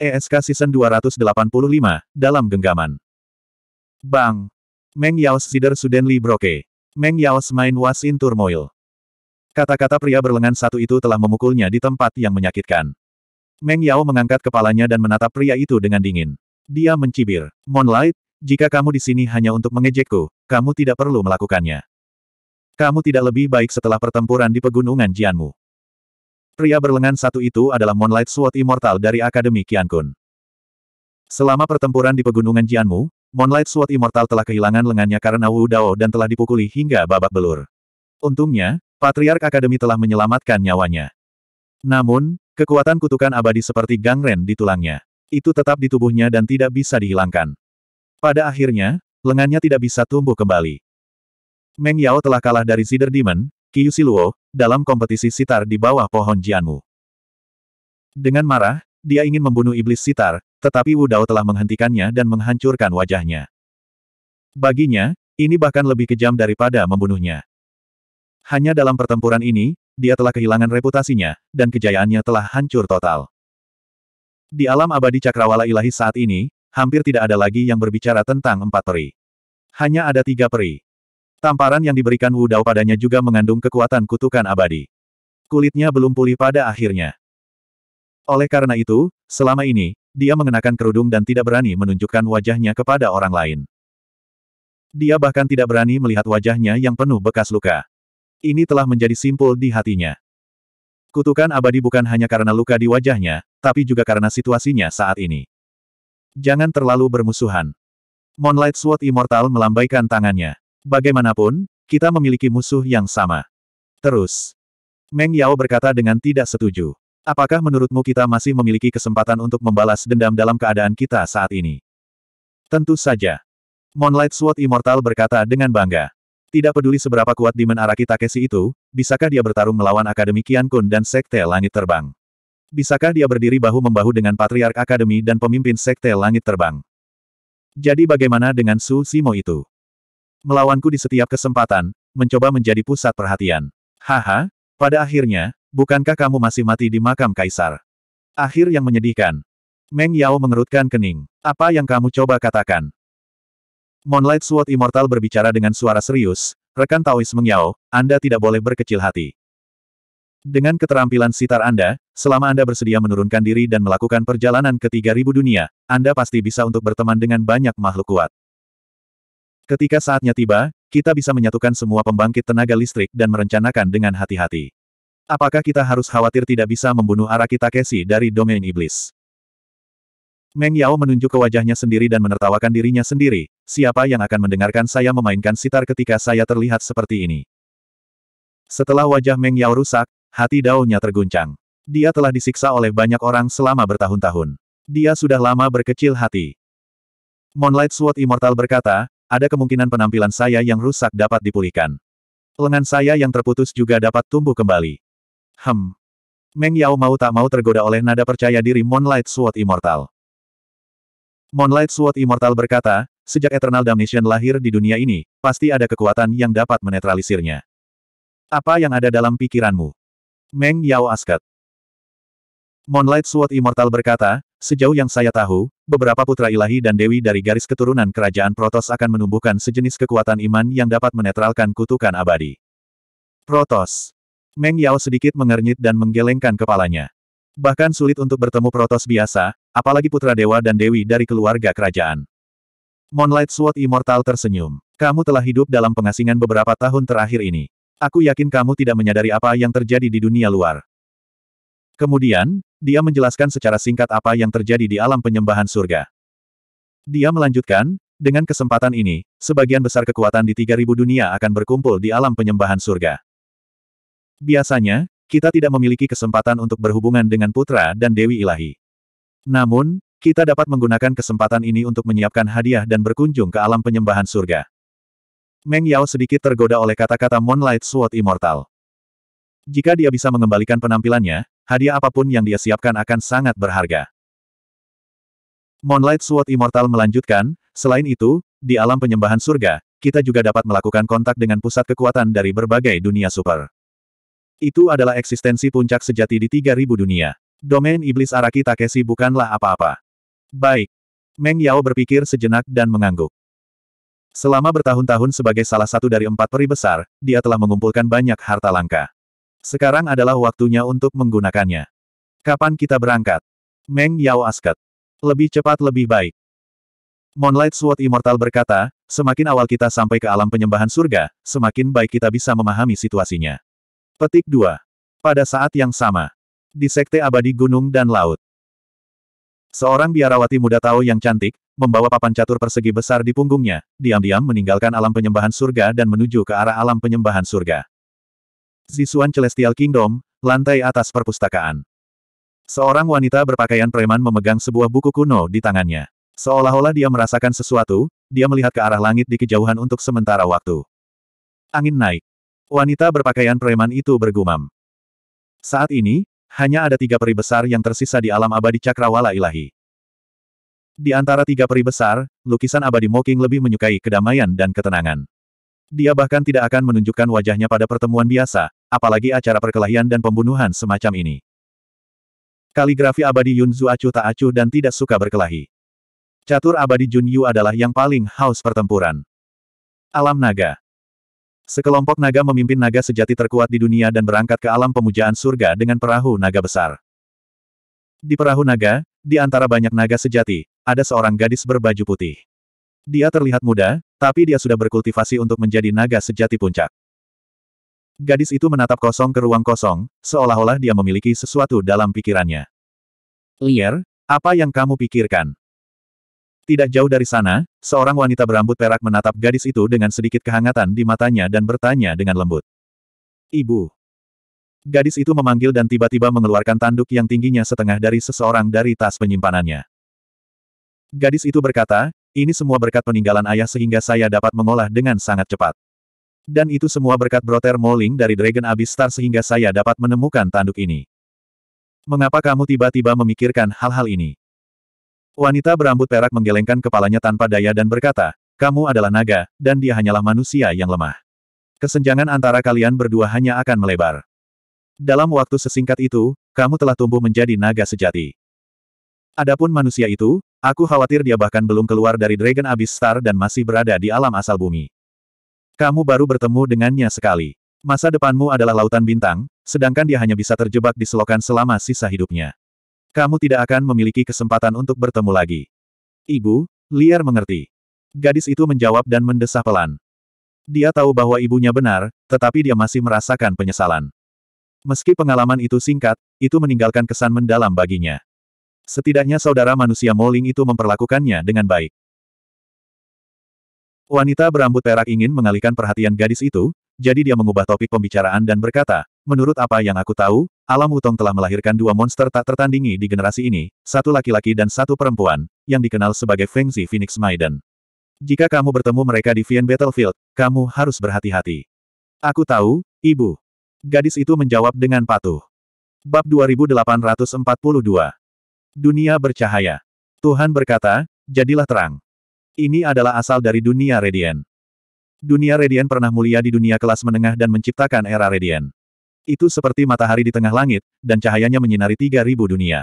ESK Season 285, dalam genggaman. Bang! Meng Yaos Sider Sudenli Broke. Meng Yaos Main Was in Turmoil. Kata-kata pria berlengan satu itu telah memukulnya di tempat yang menyakitkan. Meng Yao mengangkat kepalanya dan menatap pria itu dengan dingin. Dia mencibir. Moonlight, jika kamu di sini hanya untuk mengejekku, kamu tidak perlu melakukannya. Kamu tidak lebih baik setelah pertempuran di pegunungan Jianmu. Pria berlengan satu itu adalah Moonlight Sword Immortal dari Akademi Qiankun. Selama pertempuran di Pegunungan Jianmu, Moonlight Sword Immortal telah kehilangan lengannya karena Wu Dao dan telah dipukuli hingga babak belur. Untungnya, Patriark Akademi telah menyelamatkan nyawanya. Namun, kekuatan kutukan abadi seperti gangren di tulangnya. Itu tetap di tubuhnya dan tidak bisa dihilangkan. Pada akhirnya, lengannya tidak bisa tumbuh kembali. Meng Yao telah kalah dari Zider Demon, Kyushi Luo, dalam kompetisi sitar di bawah pohon Jianmu. Dengan marah, dia ingin membunuh iblis sitar, tetapi Wu Dao telah menghentikannya dan menghancurkan wajahnya. Baginya, ini bahkan lebih kejam daripada membunuhnya. Hanya dalam pertempuran ini, dia telah kehilangan reputasinya, dan kejayaannya telah hancur total. Di alam abadi cakrawala ilahi saat ini, hampir tidak ada lagi yang berbicara tentang empat peri. Hanya ada tiga peri. Tamparan yang diberikan Wu Dao padanya juga mengandung kekuatan kutukan abadi. Kulitnya belum pulih pada akhirnya. Oleh karena itu, selama ini, dia mengenakan kerudung dan tidak berani menunjukkan wajahnya kepada orang lain. Dia bahkan tidak berani melihat wajahnya yang penuh bekas luka. Ini telah menjadi simpul di hatinya. Kutukan abadi bukan hanya karena luka di wajahnya, tapi juga karena situasinya saat ini. Jangan terlalu bermusuhan. Moonlight Sword Immortal melambaikan tangannya. Bagaimanapun, kita memiliki musuh yang sama. Terus. Meng Yao berkata dengan tidak setuju. Apakah menurutmu kita masih memiliki kesempatan untuk membalas dendam dalam keadaan kita saat ini? Tentu saja. Moonlight Sword Immortal berkata dengan bangga. Tidak peduli seberapa kuat Demon kita Takeshi itu, bisakah dia bertarung melawan Akademi Kian Kun dan Sekte Langit Terbang? Bisakah dia berdiri bahu-membahu dengan Patriark Akademi dan pemimpin Sekte Langit Terbang? Jadi bagaimana dengan Su Simo itu? Melawanku di setiap kesempatan, mencoba menjadi pusat perhatian. Haha, pada akhirnya, bukankah kamu masih mati di makam kaisar? Akhir yang menyedihkan. Meng Yao mengerutkan kening. Apa yang kamu coba katakan? Moonlight Sword Immortal berbicara dengan suara serius, rekan Taois Meng Yao, Anda tidak boleh berkecil hati. Dengan keterampilan sitar Anda, selama Anda bersedia menurunkan diri dan melakukan perjalanan ke 3000 dunia, Anda pasti bisa untuk berteman dengan banyak makhluk kuat. Ketika saatnya tiba, kita bisa menyatukan semua pembangkit tenaga listrik dan merencanakan dengan hati-hati. Apakah kita harus khawatir tidak bisa membunuh Araki Takeshi dari domain iblis? Meng Yao menunjuk ke wajahnya sendiri dan menertawakan dirinya sendiri, siapa yang akan mendengarkan saya memainkan sitar ketika saya terlihat seperti ini? Setelah wajah Meng Yao rusak, hati daunnya terguncang. Dia telah disiksa oleh banyak orang selama bertahun-tahun. Dia sudah lama berkecil hati. Moonlight Sword Immortal berkata, ada kemungkinan penampilan saya yang rusak dapat dipulihkan. Lengan saya yang terputus juga dapat tumbuh kembali. Hem. Meng Yao mau tak mau tergoda oleh nada percaya diri Moonlight Sword Immortal. Moonlight Sword Immortal berkata, sejak Eternal Damnation lahir di dunia ini, pasti ada kekuatan yang dapat menetralisirnya. Apa yang ada dalam pikiranmu? Meng Yao askat. Moonlight Sword Immortal berkata, Sejauh yang saya tahu, beberapa putra ilahi dan dewi dari garis keturunan kerajaan Protos akan menumbuhkan sejenis kekuatan iman yang dapat menetralkan kutukan abadi. Protos. Meng Yao sedikit mengernyit dan menggelengkan kepalanya. Bahkan sulit untuk bertemu Protos biasa, apalagi putra dewa dan dewi dari keluarga kerajaan. Moonlight Sword Immortal tersenyum. Kamu telah hidup dalam pengasingan beberapa tahun terakhir ini. Aku yakin kamu tidak menyadari apa yang terjadi di dunia luar. Kemudian, dia menjelaskan secara singkat apa yang terjadi di alam penyembahan surga. Dia melanjutkan, dengan kesempatan ini, sebagian besar kekuatan di 3000 dunia akan berkumpul di alam penyembahan surga. Biasanya, kita tidak memiliki kesempatan untuk berhubungan dengan putra dan dewi ilahi. Namun, kita dapat menggunakan kesempatan ini untuk menyiapkan hadiah dan berkunjung ke alam penyembahan surga. Meng Yao sedikit tergoda oleh kata-kata Moonlight Sword Immortal. Jika dia bisa mengembalikan penampilannya, hadiah apapun yang dia siapkan akan sangat berharga. Moonlight Sword Immortal melanjutkan, selain itu, di alam penyembahan surga, kita juga dapat melakukan kontak dengan pusat kekuatan dari berbagai dunia super. Itu adalah eksistensi puncak sejati di 3000 dunia. Domain iblis Araki Takeshi bukanlah apa-apa. Baik. Meng Yao berpikir sejenak dan mengangguk. Selama bertahun-tahun sebagai salah satu dari empat peri besar, dia telah mengumpulkan banyak harta langka. Sekarang adalah waktunya untuk menggunakannya. Kapan kita berangkat? Meng Yao askat. Lebih cepat lebih baik. Moonlight Sword Immortal berkata, semakin awal kita sampai ke alam penyembahan surga, semakin baik kita bisa memahami situasinya. Petik 2. Pada saat yang sama. Di Sekte Abadi Gunung dan Laut. Seorang biarawati muda tahu yang cantik, membawa papan catur persegi besar di punggungnya, diam-diam meninggalkan alam penyembahan surga dan menuju ke arah alam penyembahan surga. Zisuan Celestial Kingdom, lantai atas perpustakaan. Seorang wanita berpakaian preman memegang sebuah buku kuno di tangannya. Seolah-olah dia merasakan sesuatu, dia melihat ke arah langit di kejauhan untuk sementara waktu. Angin naik. Wanita berpakaian preman itu bergumam. Saat ini, hanya ada tiga peri besar yang tersisa di alam abadi cakrawala ilahi. Di antara tiga peri besar, lukisan abadi Moking lebih menyukai kedamaian dan ketenangan. Dia bahkan tidak akan menunjukkan wajahnya pada pertemuan biasa, apalagi acara perkelahian dan pembunuhan semacam ini. Kaligrafi abadi Yunzu acuh tak acuh dan tidak suka berkelahi. Catur abadi Jun Yu adalah yang paling haus pertempuran. Alam naga. Sekelompok naga memimpin naga sejati terkuat di dunia dan berangkat ke alam pemujaan surga dengan perahu naga besar. Di perahu naga, di antara banyak naga sejati, ada seorang gadis berbaju putih. Dia terlihat muda, tapi dia sudah berkultivasi untuk menjadi naga sejati puncak. Gadis itu menatap kosong ke ruang kosong, seolah-olah dia memiliki sesuatu dalam pikirannya. Lier, apa yang kamu pikirkan? Tidak jauh dari sana, seorang wanita berambut perak menatap gadis itu dengan sedikit kehangatan di matanya dan bertanya dengan lembut. Ibu. Gadis itu memanggil dan tiba-tiba mengeluarkan tanduk yang tingginya setengah dari seseorang dari tas penyimpanannya. Gadis itu berkata, ini semua berkat peninggalan ayah sehingga saya dapat mengolah dengan sangat cepat. Dan itu semua berkat Brother Moling dari Dragon Abyss Star sehingga saya dapat menemukan tanduk ini. Mengapa kamu tiba-tiba memikirkan hal-hal ini? Wanita berambut perak menggelengkan kepalanya tanpa daya dan berkata, kamu adalah naga, dan dia hanyalah manusia yang lemah. Kesenjangan antara kalian berdua hanya akan melebar. Dalam waktu sesingkat itu, kamu telah tumbuh menjadi naga sejati. Adapun manusia itu, aku khawatir dia bahkan belum keluar dari Dragon Abyss Star dan masih berada di alam asal bumi. Kamu baru bertemu dengannya sekali. Masa depanmu adalah lautan bintang, sedangkan dia hanya bisa terjebak di selokan selama sisa hidupnya. Kamu tidak akan memiliki kesempatan untuk bertemu lagi. Ibu, Liar mengerti. Gadis itu menjawab dan mendesah pelan. Dia tahu bahwa ibunya benar, tetapi dia masih merasakan penyesalan. Meski pengalaman itu singkat, itu meninggalkan kesan mendalam baginya. Setidaknya saudara manusia Moling itu memperlakukannya dengan baik. Wanita berambut perak ingin mengalihkan perhatian gadis itu, jadi dia mengubah topik pembicaraan dan berkata, menurut apa yang aku tahu, alam Wutong telah melahirkan dua monster tak tertandingi di generasi ini, satu laki-laki dan satu perempuan, yang dikenal sebagai Fengzi Phoenix Maiden. Jika kamu bertemu mereka di Vian Battlefield, kamu harus berhati-hati. Aku tahu, ibu. Gadis itu menjawab dengan patuh. Bab 2842 Dunia Bercahaya Tuhan berkata, jadilah terang. Ini adalah asal dari dunia Radian. Dunia Radian pernah mulia di dunia kelas menengah dan menciptakan era Radian. Itu seperti matahari di tengah langit, dan cahayanya menyinari 3000 dunia.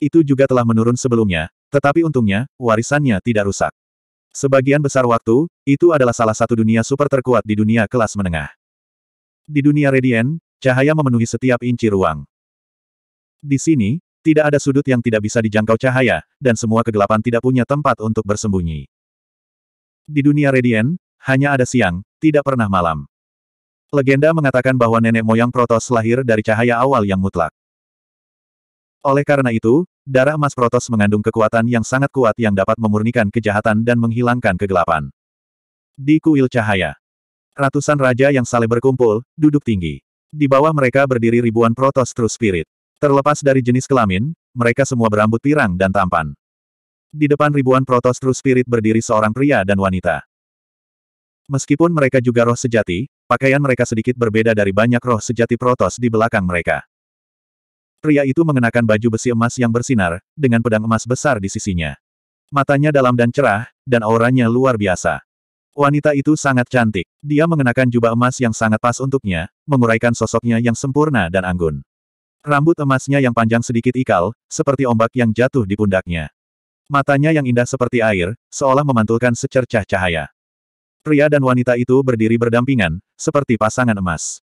Itu juga telah menurun sebelumnya, tetapi untungnya, warisannya tidak rusak. Sebagian besar waktu, itu adalah salah satu dunia super terkuat di dunia kelas menengah. Di dunia Radian, cahaya memenuhi setiap inci ruang. Di sini, tidak ada sudut yang tidak bisa dijangkau cahaya, dan semua kegelapan tidak punya tempat untuk bersembunyi. Di dunia Radiant, hanya ada siang, tidak pernah malam. Legenda mengatakan bahwa nenek moyang Protos lahir dari cahaya awal yang mutlak. Oleh karena itu, darah emas Protos mengandung kekuatan yang sangat kuat yang dapat memurnikan kejahatan dan menghilangkan kegelapan. Di kuil cahaya, ratusan raja yang saleh berkumpul, duduk tinggi. Di bawah mereka berdiri ribuan Protos True Spirit. Terlepas dari jenis kelamin, mereka semua berambut pirang dan tampan. Di depan ribuan protos true spirit berdiri seorang pria dan wanita. Meskipun mereka juga roh sejati, pakaian mereka sedikit berbeda dari banyak roh sejati protos di belakang mereka. Pria itu mengenakan baju besi emas yang bersinar, dengan pedang emas besar di sisinya. Matanya dalam dan cerah, dan auranya luar biasa. Wanita itu sangat cantik. Dia mengenakan jubah emas yang sangat pas untuknya, menguraikan sosoknya yang sempurna dan anggun. Rambut emasnya yang panjang sedikit ikal, seperti ombak yang jatuh di pundaknya. Matanya yang indah seperti air, seolah memantulkan secercah cahaya. Pria dan wanita itu berdiri berdampingan, seperti pasangan emas.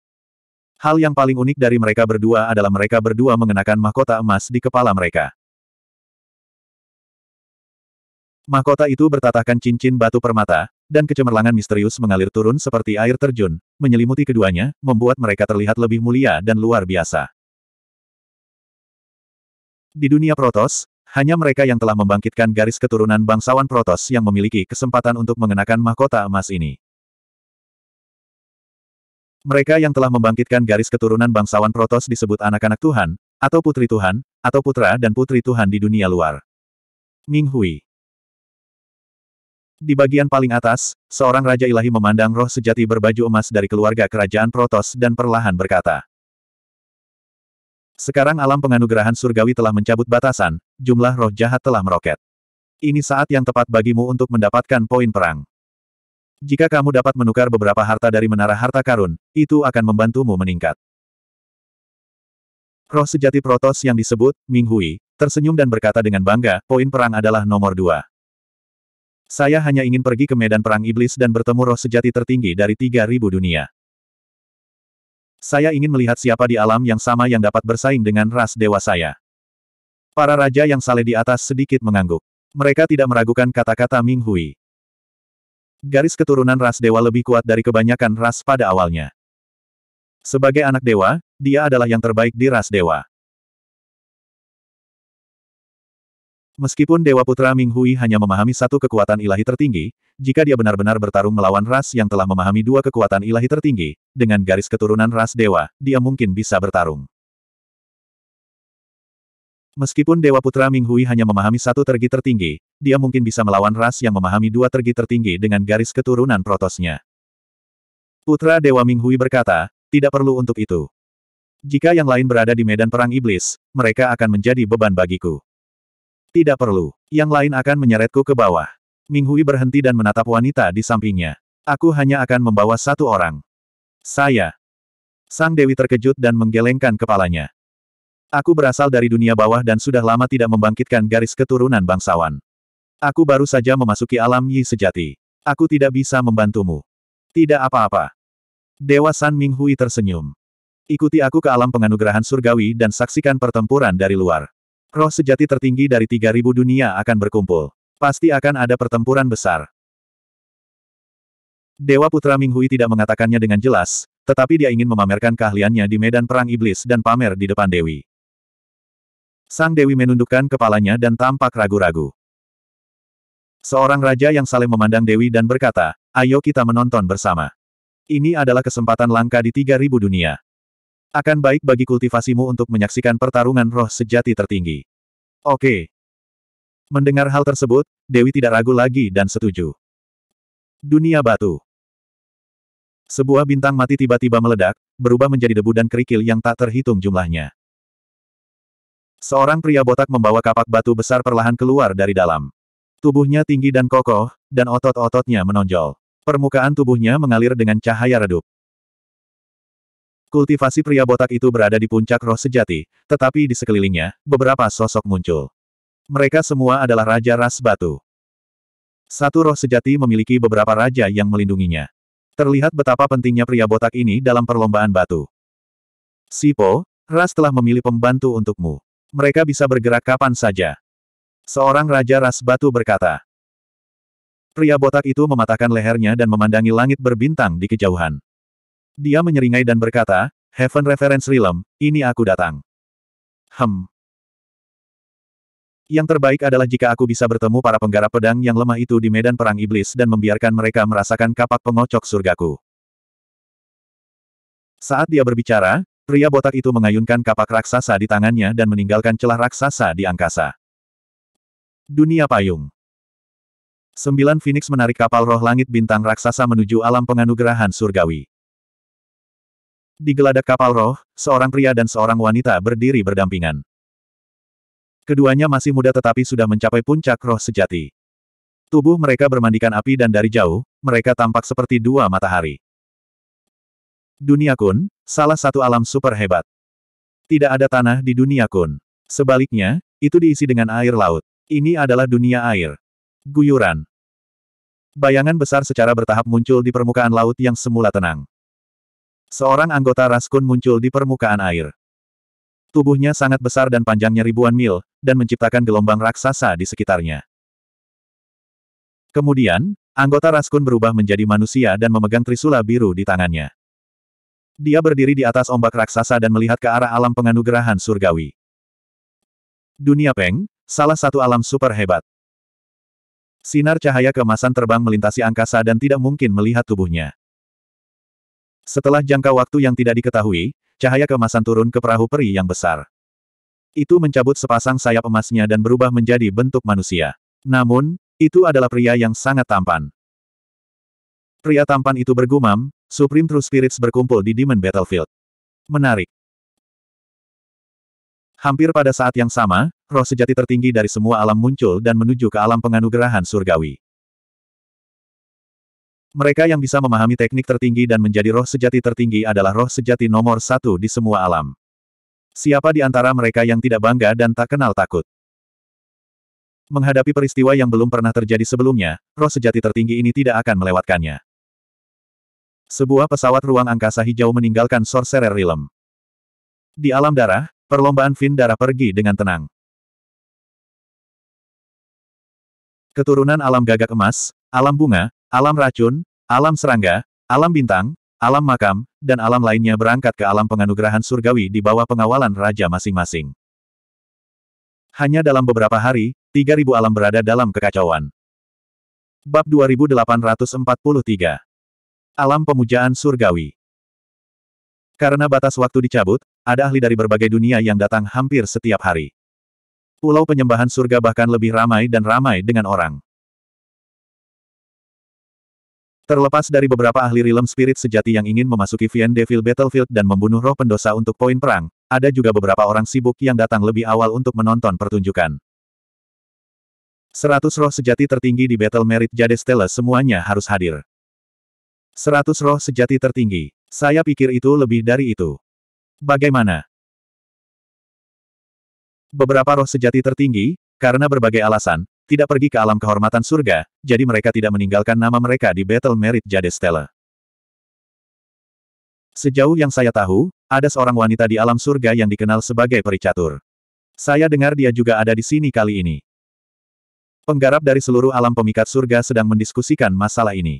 Hal yang paling unik dari mereka berdua adalah mereka berdua mengenakan mahkota emas di kepala mereka. Mahkota itu bertatahkan cincin batu permata, dan kecemerlangan misterius mengalir turun seperti air terjun, menyelimuti keduanya, membuat mereka terlihat lebih mulia dan luar biasa. Di dunia Protos, hanya mereka yang telah membangkitkan garis keturunan bangsawan Protos yang memiliki kesempatan untuk mengenakan mahkota emas ini. Mereka yang telah membangkitkan garis keturunan bangsawan Protos disebut anak-anak Tuhan, atau putri Tuhan, atau putra dan putri Tuhan di dunia luar. Ming Hui Di bagian paling atas, seorang Raja Ilahi memandang roh sejati berbaju emas dari keluarga kerajaan Protos dan perlahan berkata, sekarang alam penganugerahan surgawi telah mencabut batasan, jumlah roh jahat telah meroket. Ini saat yang tepat bagimu untuk mendapatkan poin perang. Jika kamu dapat menukar beberapa harta dari menara harta karun, itu akan membantumu meningkat. Roh sejati Protos yang disebut, Ming Hui, tersenyum dan berkata dengan bangga, poin perang adalah nomor dua. Saya hanya ingin pergi ke medan perang iblis dan bertemu roh sejati tertinggi dari 3000 dunia. Saya ingin melihat siapa di alam yang sama yang dapat bersaing dengan ras dewa saya. Para raja yang saleh di atas sedikit mengangguk. Mereka tidak meragukan kata-kata Ming Hui. Garis keturunan ras dewa lebih kuat dari kebanyakan ras pada awalnya. Sebagai anak dewa, dia adalah yang terbaik di ras dewa. Meskipun Dewa Putra Ming Hui hanya memahami satu kekuatan ilahi tertinggi, jika dia benar-benar bertarung melawan ras yang telah memahami dua kekuatan ilahi tertinggi, dengan garis keturunan ras dewa, dia mungkin bisa bertarung. Meskipun Dewa Putra Ming Hui hanya memahami satu tergi tertinggi, dia mungkin bisa melawan ras yang memahami dua tergi tertinggi dengan garis keturunan protosnya. Putra Dewa Ming Hui berkata, tidak perlu untuk itu. Jika yang lain berada di medan perang iblis, mereka akan menjadi beban bagiku. Tidak perlu. Yang lain akan menyeretku ke bawah. Minghui berhenti dan menatap wanita di sampingnya. Aku hanya akan membawa satu orang. Saya. Sang Dewi terkejut dan menggelengkan kepalanya. Aku berasal dari dunia bawah dan sudah lama tidak membangkitkan garis keturunan bangsawan. Aku baru saja memasuki alam Yi sejati. Aku tidak bisa membantumu. Tidak apa-apa. Dewa San Minghui tersenyum. Ikuti aku ke alam penganugerahan surgawi dan saksikan pertempuran dari luar. Roh sejati tertinggi dari 3000 dunia akan berkumpul. Pasti akan ada pertempuran besar. Dewa Putra Minghui tidak mengatakannya dengan jelas, tetapi dia ingin memamerkan keahliannya di medan perang iblis dan pamer di depan Dewi. Sang Dewi menundukkan kepalanya dan tampak ragu-ragu. Seorang raja yang saling memandang Dewi dan berkata, ayo kita menonton bersama. Ini adalah kesempatan langka di 3000 dunia. Akan baik bagi kultivasimu untuk menyaksikan pertarungan roh sejati tertinggi. Oke. Mendengar hal tersebut, Dewi tidak ragu lagi dan setuju. Dunia batu. Sebuah bintang mati tiba-tiba meledak, berubah menjadi debu dan kerikil yang tak terhitung jumlahnya. Seorang pria botak membawa kapak batu besar perlahan keluar dari dalam. Tubuhnya tinggi dan kokoh, dan otot-ototnya menonjol. Permukaan tubuhnya mengalir dengan cahaya redup. Kultivasi pria botak itu berada di puncak roh sejati, tetapi di sekelilingnya, beberapa sosok muncul. Mereka semua adalah Raja Ras Batu. Satu roh sejati memiliki beberapa raja yang melindunginya. Terlihat betapa pentingnya pria botak ini dalam perlombaan batu. Sipo, Ras telah memilih pembantu untukmu. Mereka bisa bergerak kapan saja. Seorang Raja Ras Batu berkata. Pria botak itu mematahkan lehernya dan memandangi langit berbintang di kejauhan. Dia menyeringai dan berkata, Heaven Reference Realm, ini aku datang. Hem. Yang terbaik adalah jika aku bisa bertemu para penggarap pedang yang lemah itu di medan perang iblis dan membiarkan mereka merasakan kapak pengocok surgaku. Saat dia berbicara, pria botak itu mengayunkan kapak raksasa di tangannya dan meninggalkan celah raksasa di angkasa. Dunia Payung Sembilan Phoenix menarik kapal roh langit bintang raksasa menuju alam penganugerahan surgawi. Di geladak kapal roh, seorang pria dan seorang wanita berdiri berdampingan. Keduanya masih muda tetapi sudah mencapai puncak roh sejati. Tubuh mereka bermandikan api dan dari jauh, mereka tampak seperti dua matahari. Dunia Kun, salah satu alam super hebat. Tidak ada tanah di dunia Kun. Sebaliknya, itu diisi dengan air laut. Ini adalah dunia air. Guyuran. Bayangan besar secara bertahap muncul di permukaan laut yang semula tenang. Seorang anggota Raskun muncul di permukaan air. Tubuhnya sangat besar dan panjangnya ribuan mil, dan menciptakan gelombang raksasa di sekitarnya. Kemudian, anggota Raskun berubah menjadi manusia dan memegang trisula biru di tangannya. Dia berdiri di atas ombak raksasa dan melihat ke arah alam penganugerahan surgawi. Dunia Peng, salah satu alam super hebat. Sinar cahaya kemasan terbang melintasi angkasa dan tidak mungkin melihat tubuhnya. Setelah jangka waktu yang tidak diketahui, cahaya kemasan turun ke perahu peri yang besar. Itu mencabut sepasang sayap emasnya dan berubah menjadi bentuk manusia. Namun, itu adalah pria yang sangat tampan. Pria tampan itu bergumam, Supreme True Spirits berkumpul di Demon Battlefield. Menarik. Hampir pada saat yang sama, roh sejati tertinggi dari semua alam muncul dan menuju ke alam penganugerahan surgawi. Mereka yang bisa memahami teknik tertinggi dan menjadi roh sejati tertinggi adalah roh sejati nomor satu di semua alam. Siapa di antara mereka yang tidak bangga dan tak kenal takut? Menghadapi peristiwa yang belum pernah terjadi sebelumnya, roh sejati tertinggi ini tidak akan melewatkannya. Sebuah pesawat ruang angkasa hijau meninggalkan Sorcerer Realm. Di alam darah, perlombaan Fin darah pergi dengan tenang. Keturunan alam gagak emas, alam bunga, Alam racun, alam serangga, alam bintang, alam makam, dan alam lainnya berangkat ke alam penganugerahan surgawi di bawah pengawalan raja masing-masing. Hanya dalam beberapa hari, 3000 alam berada dalam kekacauan. Bab 2843 Alam Pemujaan Surgawi Karena batas waktu dicabut, ada ahli dari berbagai dunia yang datang hampir setiap hari. Pulau penyembahan surga bahkan lebih ramai dan ramai dengan orang. Terlepas dari beberapa ahli rilem spirit sejati yang ingin memasuki Vien Devil Battlefield dan membunuh roh pendosa untuk poin perang, ada juga beberapa orang sibuk yang datang lebih awal untuk menonton pertunjukan. Seratus roh sejati tertinggi di Battle Merit Jade Stella semuanya harus hadir. Seratus roh sejati tertinggi. Saya pikir itu lebih dari itu. Bagaimana? Beberapa roh sejati tertinggi, karena berbagai alasan, tidak pergi ke alam kehormatan surga, jadi mereka tidak meninggalkan nama mereka di Battle Merit Jade Stella. Sejauh yang saya tahu, ada seorang wanita di alam surga yang dikenal sebagai pericatur. Saya dengar dia juga ada di sini kali ini. Penggarap dari seluruh alam pemikat surga sedang mendiskusikan masalah ini.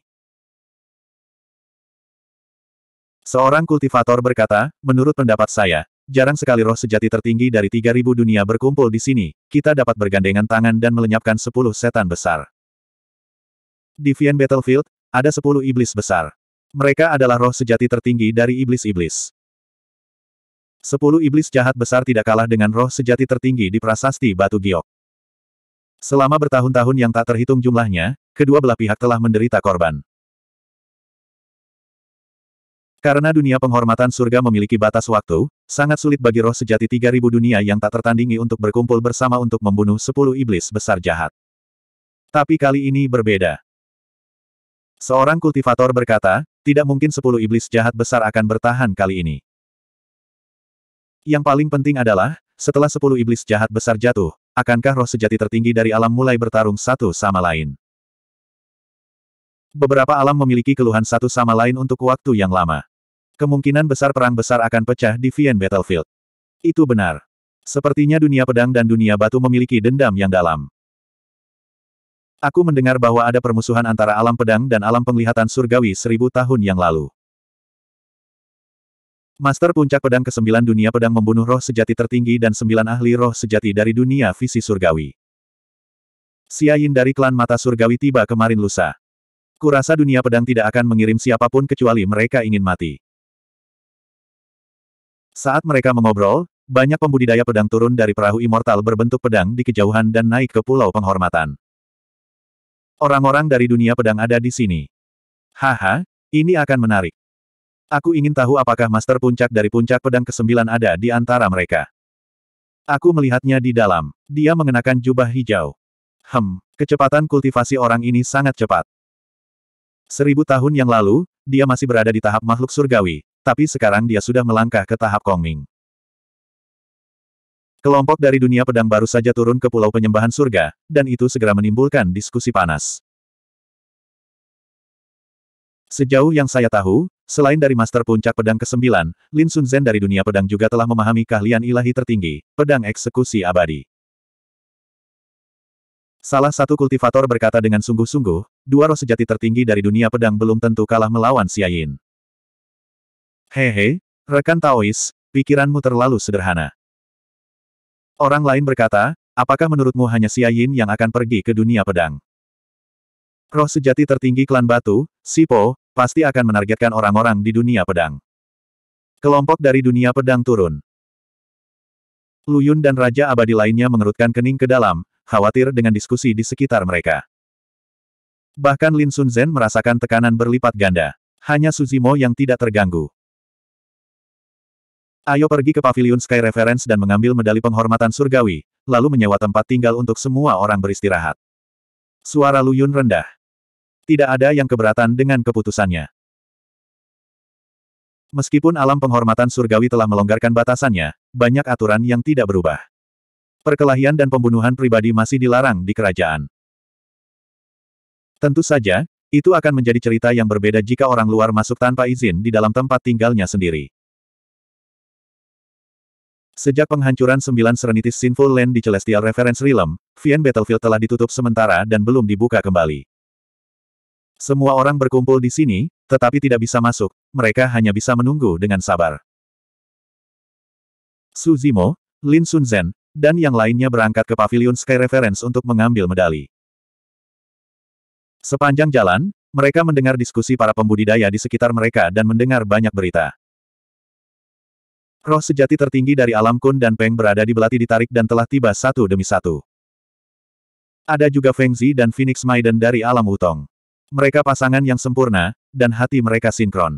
Seorang kultivator berkata, menurut pendapat saya, Jarang sekali roh sejati tertinggi dari 3000 dunia berkumpul di sini, kita dapat bergandengan tangan dan melenyapkan 10 setan besar. Di Vian Battlefield, ada 10 iblis besar. Mereka adalah roh sejati tertinggi dari iblis-iblis. 10 iblis jahat besar tidak kalah dengan roh sejati tertinggi di prasasti Batu Giok. Selama bertahun-tahun yang tak terhitung jumlahnya, kedua belah pihak telah menderita korban. Karena dunia penghormatan surga memiliki batas waktu, Sangat sulit bagi roh sejati 3000 dunia yang tak tertandingi untuk berkumpul bersama untuk membunuh 10 iblis besar jahat. Tapi kali ini berbeda. Seorang kultivator berkata, tidak mungkin 10 iblis jahat besar akan bertahan kali ini. Yang paling penting adalah, setelah 10 iblis jahat besar jatuh, akankah roh sejati tertinggi dari alam mulai bertarung satu sama lain? Beberapa alam memiliki keluhan satu sama lain untuk waktu yang lama. Kemungkinan besar perang besar akan pecah di Vien Battlefield. Itu benar. Sepertinya dunia pedang dan dunia batu memiliki dendam yang dalam. Aku mendengar bahwa ada permusuhan antara alam pedang dan alam penglihatan surgawi seribu tahun yang lalu. Master Puncak Pedang ke-9 Dunia Pedang membunuh roh sejati tertinggi dan sembilan ahli roh sejati dari dunia visi surgawi. Siain dari klan Mata Surgawi tiba kemarin lusa. Kurasa dunia pedang tidak akan mengirim siapapun kecuali mereka ingin mati. Saat mereka mengobrol, banyak pembudidaya pedang turun dari perahu immortal berbentuk pedang di kejauhan dan naik ke pulau penghormatan. Orang-orang dari dunia pedang ada di sini. Haha, ini akan menarik. Aku ingin tahu apakah master puncak dari puncak pedang ke-9 ada di antara mereka. Aku melihatnya di dalam. Dia mengenakan jubah hijau. Hem, kecepatan kultivasi orang ini sangat cepat. Seribu tahun yang lalu, dia masih berada di tahap makhluk surgawi, tapi sekarang dia sudah melangkah ke tahap Kongming. Kelompok dari dunia pedang baru saja turun ke Pulau Penyembahan Surga, dan itu segera menimbulkan diskusi panas. Sejauh yang saya tahu, selain dari Master Puncak Pedang ke-9, Lin Zen dari dunia pedang juga telah memahami keahlian ilahi tertinggi, pedang eksekusi abadi. Salah satu kultivator berkata dengan sungguh-sungguh, dua roh sejati tertinggi dari dunia pedang belum tentu kalah melawan Yin. Hehe, rekan Taois, pikiranmu terlalu sederhana. Orang lain berkata, apakah menurutmu hanya Xia Yin yang akan pergi ke dunia pedang? Roh sejati tertinggi klan batu, Sipo, pasti akan menargetkan orang-orang di dunia pedang. Kelompok dari dunia pedang turun. Luyun dan Raja Abadi lainnya mengerutkan kening ke dalam, khawatir dengan diskusi di sekitar mereka. Bahkan Lin Sun Zhen merasakan tekanan berlipat ganda. Hanya Suzimo yang tidak terganggu. Ayo pergi ke Pavilion Sky Reference dan mengambil medali penghormatan surgawi, lalu menyewa tempat tinggal untuk semua orang beristirahat. Suara Luyun rendah. Tidak ada yang keberatan dengan keputusannya. Meskipun alam penghormatan surgawi telah melonggarkan batasannya, banyak aturan yang tidak berubah. Perkelahian dan pembunuhan pribadi masih dilarang di kerajaan. Tentu saja, itu akan menjadi cerita yang berbeda jika orang luar masuk tanpa izin di dalam tempat tinggalnya sendiri. Sejak penghancuran sembilan Serenitis Sinful Land di Celestial Reference Realm, Vien Battlefield telah ditutup sementara dan belum dibuka kembali. Semua orang berkumpul di sini, tetapi tidak bisa masuk, mereka hanya bisa menunggu dengan sabar. Su Zimo, Lin Sunzen, dan yang lainnya berangkat ke Pavilion Sky Reference untuk mengambil medali. Sepanjang jalan, mereka mendengar diskusi para pembudidaya di sekitar mereka dan mendengar banyak berita. Roh sejati tertinggi dari alam Kun dan Peng berada di belati ditarik dan telah tiba satu demi satu. Ada juga Feng Zi dan Phoenix Maiden dari alam Wutong. Mereka pasangan yang sempurna, dan hati mereka sinkron.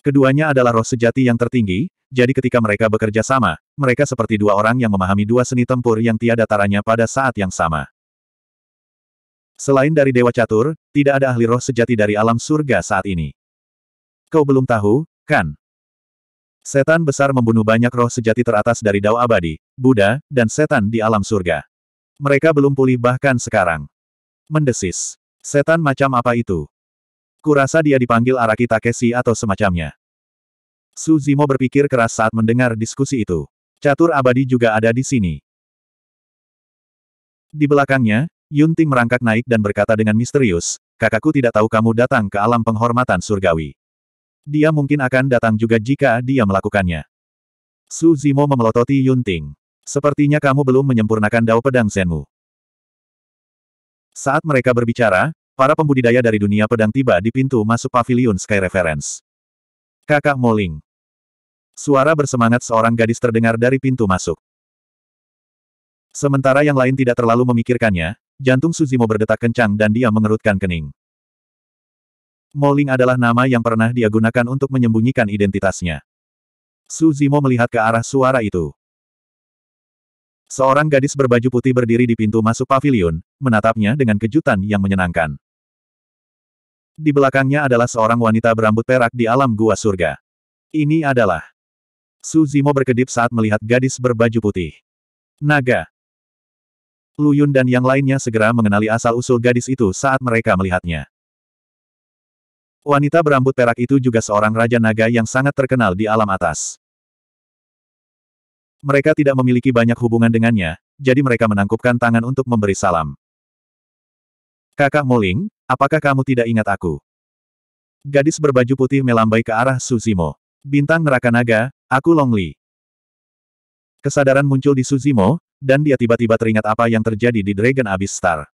Keduanya adalah roh sejati yang tertinggi, jadi ketika mereka bekerja sama, mereka seperti dua orang yang memahami dua seni tempur yang tiada taranya pada saat yang sama. Selain dari Dewa Catur, tidak ada ahli roh sejati dari alam surga saat ini. Kau belum tahu, Kan? Setan besar membunuh banyak roh sejati teratas dari Dao Abadi, Buddha, dan setan di alam surga. Mereka belum pulih bahkan sekarang. Mendesis. Setan macam apa itu? Kurasa dia dipanggil Araki Takeshi atau semacamnya. Suzimo berpikir keras saat mendengar diskusi itu. Catur abadi juga ada di sini. Di belakangnya, Yunting merangkak naik dan berkata dengan misterius, kakakku tidak tahu kamu datang ke alam penghormatan surgawi. Dia mungkin akan datang juga jika dia melakukannya. Su Zimo memelototi Yunting. Sepertinya kamu belum menyempurnakan dao pedang Zenmu. Saat mereka berbicara, para pembudidaya dari dunia pedang tiba di pintu masuk pavilion Sky Reference. Kakak Moling. Suara bersemangat seorang gadis terdengar dari pintu masuk. Sementara yang lain tidak terlalu memikirkannya, jantung Suzimo berdetak kencang dan dia mengerutkan kening. Moling adalah nama yang pernah dia gunakan untuk menyembunyikan identitasnya. Su Zimo melihat ke arah suara itu. Seorang gadis berbaju putih berdiri di pintu masuk pavilion, menatapnya dengan kejutan yang menyenangkan. Di belakangnya adalah seorang wanita berambut perak di alam gua surga. Ini adalah... Su Zimo berkedip saat melihat gadis berbaju putih. Naga. Luyun dan yang lainnya segera mengenali asal-usul gadis itu saat mereka melihatnya. Wanita berambut perak itu juga seorang Raja Naga yang sangat terkenal di alam atas. Mereka tidak memiliki banyak hubungan dengannya, jadi mereka menangkupkan tangan untuk memberi salam. Kakak Moling, apakah kamu tidak ingat aku? Gadis berbaju putih melambai ke arah Suzimo. Bintang neraka naga, aku Longli. Kesadaran muncul di Suzimo, dan dia tiba-tiba teringat apa yang terjadi di Dragon Abyss Star.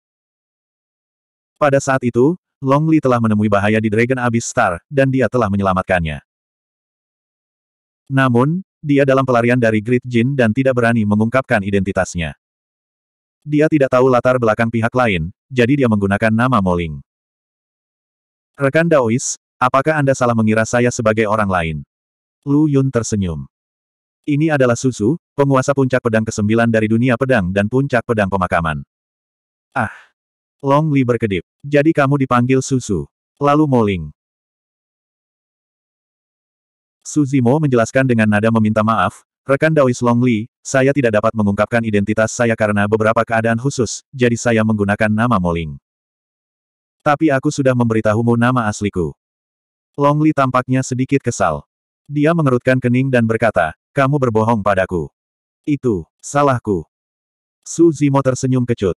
Pada saat itu, Long Li telah menemui bahaya di Dragon Abyss Star, dan dia telah menyelamatkannya. Namun, dia dalam pelarian dari Great Jin dan tidak berani mengungkapkan identitasnya. Dia tidak tahu latar belakang pihak lain, jadi dia menggunakan nama Moling. Rekan Daois, apakah Anda salah mengira saya sebagai orang lain? Lu Yun tersenyum. Ini adalah Susu, penguasa puncak pedang ke-9 dari dunia pedang dan puncak pedang pemakaman. Ah, Long Li berkedip. Jadi kamu dipanggil Susu. Lalu Moling. Suzimo menjelaskan dengan nada meminta maaf, rekan Daois Long Li, saya tidak dapat mengungkapkan identitas saya karena beberapa keadaan khusus, jadi saya menggunakan nama Moling. Tapi aku sudah memberitahumu nama asliku. Long Li tampaknya sedikit kesal. Dia mengerutkan kening dan berkata, kamu berbohong padaku. Itu, salahku. Su Zimo tersenyum kecut.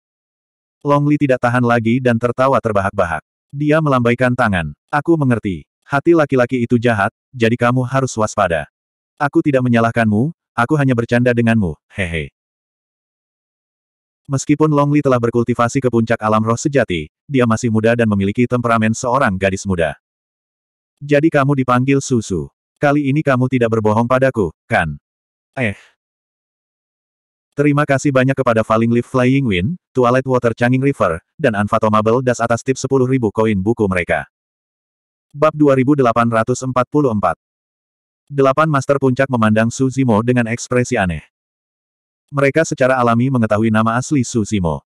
Longli tidak tahan lagi dan tertawa terbahak-bahak. Dia melambaikan tangan. Aku mengerti. Hati laki-laki itu jahat, jadi kamu harus waspada. Aku tidak menyalahkanmu, aku hanya bercanda denganmu, hehe. Meskipun Longli telah berkultivasi ke puncak alam roh sejati, dia masih muda dan memiliki temperamen seorang gadis muda. Jadi kamu dipanggil Susu. Kali ini kamu tidak berbohong padaku, kan? Eh, Terima kasih banyak kepada Falling Leaf Flying Wind, Twilight Water Changing River, dan Unfathomable Das atas tip 10.000 koin buku mereka. Bab 2844 Delapan Master Puncak memandang Suzimo dengan ekspresi aneh. Mereka secara alami mengetahui nama asli Suzimo,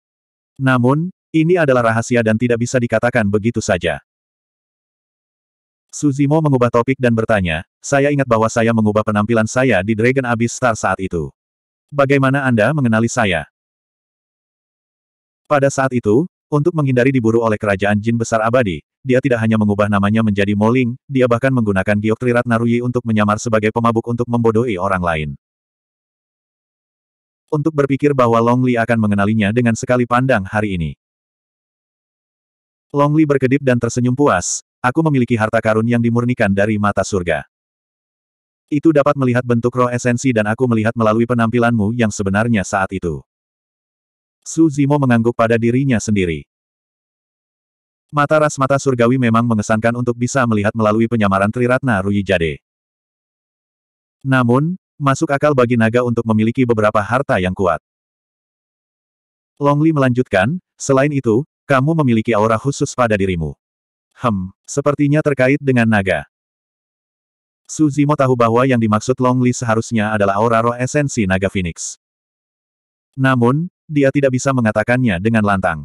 Namun, ini adalah rahasia dan tidak bisa dikatakan begitu saja. Suzimo mengubah topik dan bertanya, saya ingat bahwa saya mengubah penampilan saya di Dragon Abyss Star saat itu. Bagaimana Anda mengenali saya? Pada saat itu, untuk menghindari diburu oleh kerajaan jin besar abadi, dia tidak hanya mengubah namanya menjadi Moling, dia bahkan menggunakan giok trirat Naruyi untuk menyamar sebagai pemabuk untuk membodohi orang lain. Untuk berpikir bahwa Long Li akan mengenalinya dengan sekali pandang hari ini. Long Li berkedip dan tersenyum puas, aku memiliki harta karun yang dimurnikan dari mata surga. Itu dapat melihat bentuk roh esensi dan aku melihat melalui penampilanmu yang sebenarnya saat itu. Su Zimo mengangguk pada dirinya sendiri. Mata ras mata surgawi memang mengesankan untuk bisa melihat melalui penyamaran Triratna Rui Jade. Namun, masuk akal bagi naga untuk memiliki beberapa harta yang kuat. Longli melanjutkan, selain itu, kamu memiliki aura khusus pada dirimu. Hem, sepertinya terkait dengan naga. Su Zimo tahu bahwa yang dimaksud Long Li seharusnya adalah aura roh esensi naga Phoenix. Namun, dia tidak bisa mengatakannya dengan lantang.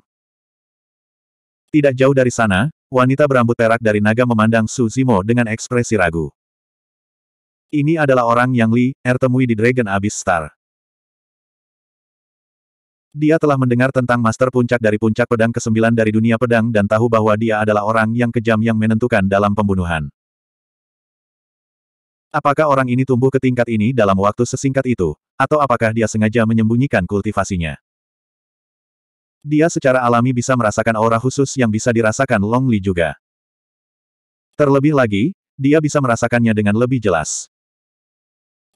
Tidak jauh dari sana, wanita berambut perak dari naga memandang Su Zimo dengan ekspresi ragu. Ini adalah orang yang Li, Er temui di Dragon Abyss Star. Dia telah mendengar tentang Master Puncak dari Puncak Pedang ke-9 dari dunia pedang dan tahu bahwa dia adalah orang yang kejam yang menentukan dalam pembunuhan. Apakah orang ini tumbuh ke tingkat ini dalam waktu sesingkat itu, atau apakah dia sengaja menyembunyikan kultivasinya? Dia secara alami bisa merasakan aura khusus yang bisa dirasakan Long Li juga. Terlebih lagi, dia bisa merasakannya dengan lebih jelas.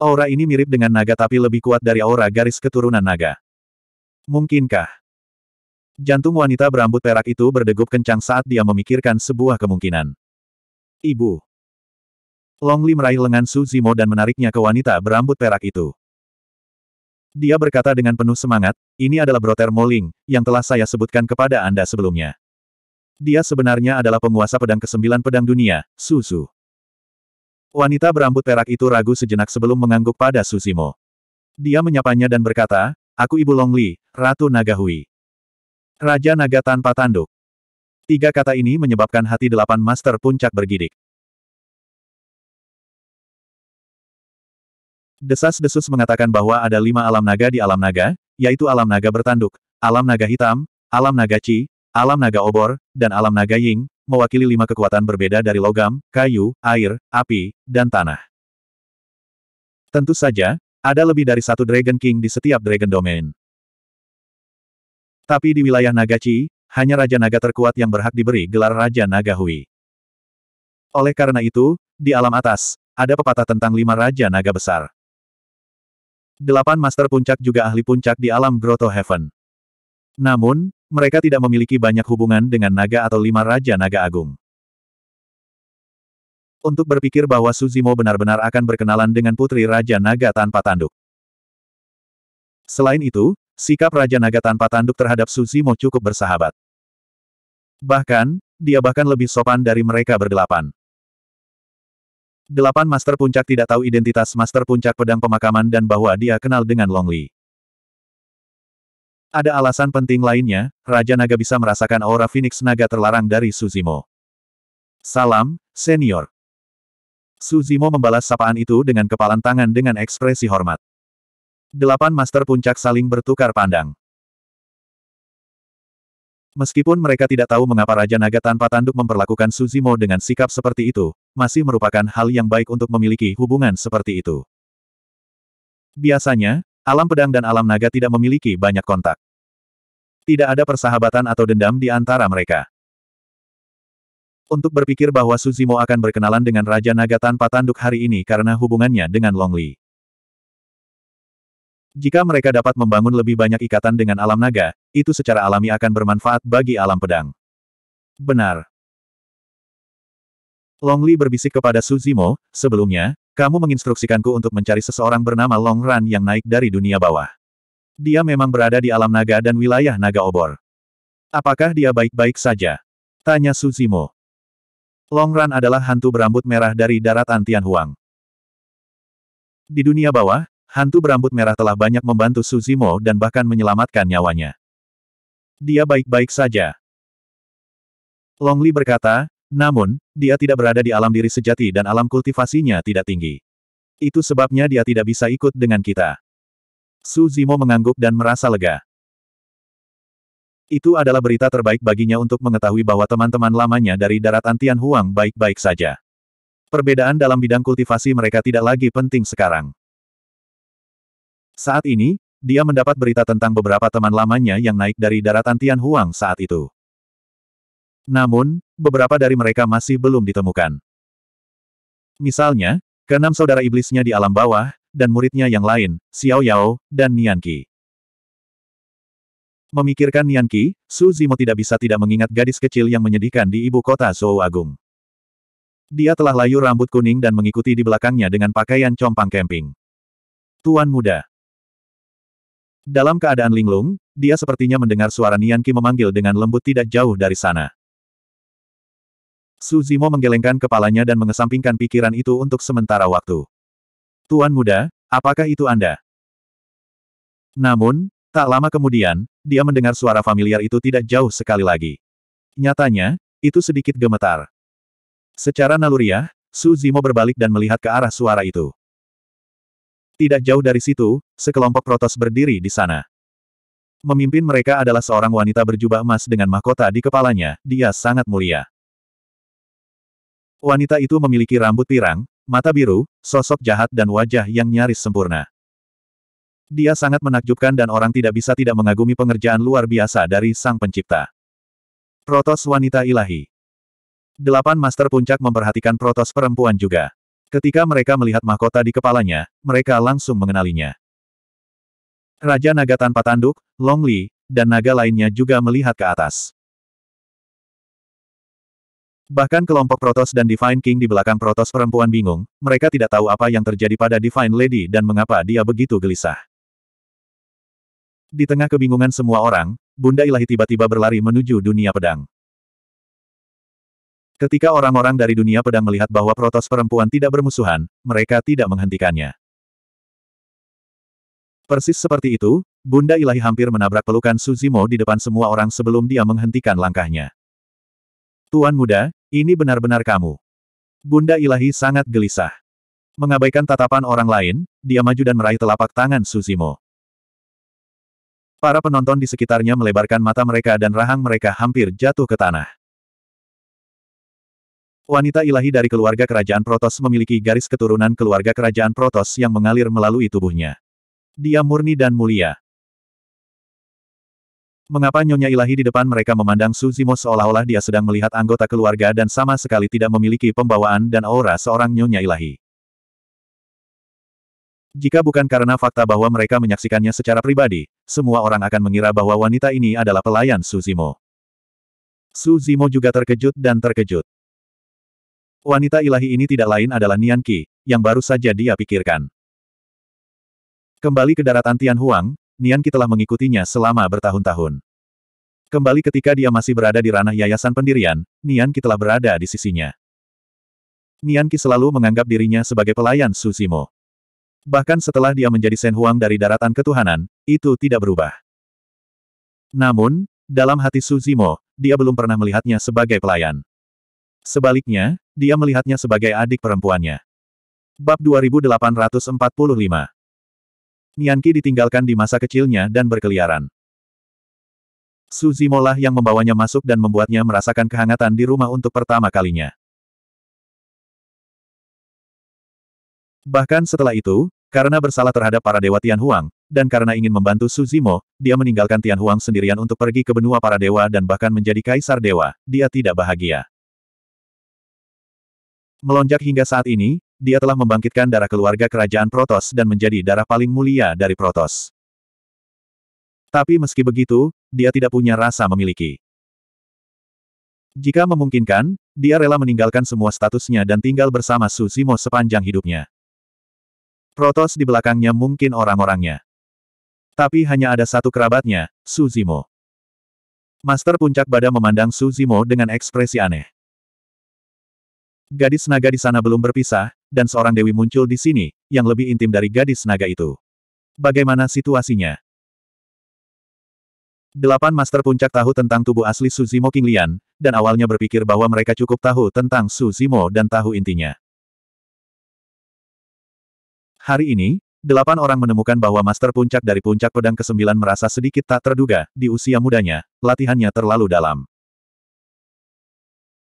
Aura ini mirip dengan naga tapi lebih kuat dari aura garis keturunan naga. Mungkinkah? Jantung wanita berambut perak itu berdegup kencang saat dia memikirkan sebuah kemungkinan. Ibu. Long Li meraih lengan Su Zimo dan menariknya ke wanita berambut perak itu. Dia berkata dengan penuh semangat, ini adalah Broter Moling, yang telah saya sebutkan kepada Anda sebelumnya. Dia sebenarnya adalah penguasa pedang ke-9 pedang dunia, Suzu. Wanita berambut perak itu ragu sejenak sebelum mengangguk pada Susimo. Dia menyapanya dan berkata, Aku Ibu Longli, Ratu Naga Hui. Raja Naga tanpa tanduk. Tiga kata ini menyebabkan hati delapan master puncak bergidik. Desas-desus mengatakan bahwa ada lima alam naga di alam naga, yaitu alam naga bertanduk, alam naga hitam, alam naga ci, alam naga obor, dan alam naga ying, mewakili lima kekuatan berbeda dari logam, kayu, air, api, dan tanah. Tentu saja, ada lebih dari satu Dragon King di setiap Dragon Domain. Tapi di wilayah Nagachi, hanya Raja Naga terkuat yang berhak diberi gelar Raja Naga Hui. Oleh karena itu, di alam atas, ada pepatah tentang lima Raja Naga besar. Delapan Master Puncak juga ahli puncak di alam Grotto Heaven. Namun, mereka tidak memiliki banyak hubungan dengan naga atau lima raja naga agung. Untuk berpikir bahwa Suzimo benar-benar akan berkenalan dengan putri raja naga tanpa tanduk. Selain itu, sikap raja naga tanpa tanduk terhadap Suzimo cukup bersahabat. Bahkan, dia bahkan lebih sopan dari mereka berdelapan. Delapan Master Puncak tidak tahu identitas Master Puncak Pedang Pemakaman dan bahwa dia kenal dengan Long Li. Ada alasan penting lainnya, Raja Naga bisa merasakan aura Phoenix Naga terlarang dari Suzimo. Salam, senior. Suzimo membalas sapaan itu dengan kepalan tangan dengan ekspresi hormat. Delapan Master Puncak saling bertukar pandang. Meskipun mereka tidak tahu mengapa Raja Naga tanpa tanduk memperlakukan Suzimo dengan sikap seperti itu, masih merupakan hal yang baik untuk memiliki hubungan seperti itu. Biasanya, alam pedang dan alam naga tidak memiliki banyak kontak. Tidak ada persahabatan atau dendam di antara mereka. Untuk berpikir bahwa Suzimo akan berkenalan dengan Raja Naga tanpa tanduk hari ini karena hubungannya dengan Longli. Jika mereka dapat membangun lebih banyak ikatan dengan alam naga, itu secara alami akan bermanfaat bagi alam pedang. Benar. Longli berbisik kepada Suzimo, sebelumnya, kamu menginstruksikanku untuk mencari seseorang bernama Long Ran yang naik dari dunia bawah. Dia memang berada di alam naga dan wilayah naga obor. Apakah dia baik-baik saja? Tanya Suzimo. Long Ran adalah hantu berambut merah dari daratan Tianhuang. Di dunia bawah, Hantu berambut merah telah banyak membantu Suzimo dan bahkan menyelamatkan nyawanya. Dia baik-baik saja. Longli berkata, namun, dia tidak berada di alam diri sejati dan alam kultivasinya tidak tinggi. Itu sebabnya dia tidak bisa ikut dengan kita. Suzimo mengangguk dan merasa lega. Itu adalah berita terbaik baginya untuk mengetahui bahwa teman-teman lamanya dari daratan Tianhuang baik-baik saja. Perbedaan dalam bidang kultivasi mereka tidak lagi penting sekarang. Saat ini, dia mendapat berita tentang beberapa teman lamanya yang naik dari daratan Tian Huang saat itu. Namun, beberapa dari mereka masih belum ditemukan. Misalnya, keenam saudara iblisnya di alam bawah, dan muridnya yang lain, Xiao Yao, dan Nian Qi. Memikirkan Nian Qi, Su Zimo tidak bisa tidak mengingat gadis kecil yang menyedihkan di ibu kota Zhou Agung. Dia telah layu rambut kuning dan mengikuti di belakangnya dengan pakaian compang camping. Tuan muda, dalam keadaan linglung, dia sepertinya mendengar suara Nian Qi memanggil dengan lembut tidak jauh dari sana. Su Zimo menggelengkan kepalanya dan mengesampingkan pikiran itu untuk sementara waktu. Tuan muda, apakah itu Anda? Namun, tak lama kemudian, dia mendengar suara familiar itu tidak jauh sekali lagi. Nyatanya, itu sedikit gemetar. Secara naluriah, Su Zimo berbalik dan melihat ke arah suara itu. Tidak jauh dari situ, sekelompok protos berdiri di sana. Memimpin mereka adalah seorang wanita berjubah emas dengan mahkota di kepalanya, dia sangat mulia. Wanita itu memiliki rambut pirang, mata biru, sosok jahat dan wajah yang nyaris sempurna. Dia sangat menakjubkan dan orang tidak bisa tidak mengagumi pengerjaan luar biasa dari sang pencipta. Protos wanita ilahi. Delapan master puncak memperhatikan protos perempuan juga. Ketika mereka melihat mahkota di kepalanya, mereka langsung mengenalinya. Raja naga tanpa tanduk, Long Li, dan naga lainnya juga melihat ke atas. Bahkan kelompok Protos dan Divine King di belakang Protos perempuan bingung, mereka tidak tahu apa yang terjadi pada Divine Lady dan mengapa dia begitu gelisah. Di tengah kebingungan semua orang, Bunda Ilahi tiba-tiba berlari menuju dunia pedang. Ketika orang-orang dari dunia pedang melihat bahwa protos perempuan tidak bermusuhan, mereka tidak menghentikannya. Persis seperti itu, Bunda Ilahi hampir menabrak pelukan Suzimo di depan semua orang sebelum dia menghentikan langkahnya. Tuan muda, ini benar-benar kamu. Bunda Ilahi sangat gelisah. Mengabaikan tatapan orang lain, dia maju dan meraih telapak tangan Suzimo. Para penonton di sekitarnya melebarkan mata mereka dan rahang mereka hampir jatuh ke tanah. Wanita ilahi dari keluarga kerajaan Protos memiliki garis keturunan keluarga kerajaan Protos yang mengalir melalui tubuhnya. Dia murni dan mulia. Mengapa Nyonya Ilahi di depan mereka memandang Suzimo seolah-olah dia sedang melihat anggota keluarga dan sama sekali tidak memiliki pembawaan dan aura seorang Nyonya Ilahi? Jika bukan karena fakta bahwa mereka menyaksikannya secara pribadi, semua orang akan mengira bahwa wanita ini adalah pelayan Suzimo. Suzimo juga terkejut dan terkejut. Wanita ilahi ini tidak lain adalah Nian Qi, yang baru saja dia pikirkan. Kembali ke daratan Tian Huang, Nian Qi telah mengikutinya selama bertahun-tahun. Kembali ketika dia masih berada di ranah yayasan pendirian, Nian Qi telah berada di sisinya. Nian Qi selalu menganggap dirinya sebagai pelayan Su Zimo. Bahkan setelah dia menjadi Sen Huang dari daratan ketuhanan, itu tidak berubah. Namun, dalam hati Su Zimo, dia belum pernah melihatnya sebagai pelayan. Sebaliknya, dia melihatnya sebagai adik perempuannya. Bab 2845 Nianki ditinggalkan di masa kecilnya dan berkeliaran. Suzimo lah yang membawanya masuk dan membuatnya merasakan kehangatan di rumah untuk pertama kalinya. Bahkan setelah itu, karena bersalah terhadap para dewa Tian Huang, dan karena ingin membantu Suzimo, dia meninggalkan Tian Huang sendirian untuk pergi ke benua para dewa dan bahkan menjadi kaisar dewa. Dia tidak bahagia. Melonjak hingga saat ini, dia telah membangkitkan darah keluarga kerajaan Protos dan menjadi darah paling mulia dari Protos. Tapi meski begitu, dia tidak punya rasa memiliki. Jika memungkinkan, dia rela meninggalkan semua statusnya dan tinggal bersama Suzimo sepanjang hidupnya. Protos di belakangnya mungkin orang-orangnya. Tapi hanya ada satu kerabatnya, Suzimo. Master Puncak Bada memandang Suzimo dengan ekspresi aneh. Gadis naga di sana belum berpisah, dan seorang dewi muncul di sini, yang lebih intim dari gadis naga itu. Bagaimana situasinya? Delapan Master Puncak tahu tentang tubuh asli Suzimo Lian, dan awalnya berpikir bahwa mereka cukup tahu tentang Suzimo dan tahu intinya. Hari ini, delapan orang menemukan bahwa Master Puncak dari Puncak Pedang ke-9 merasa sedikit tak terduga, di usia mudanya, latihannya terlalu dalam.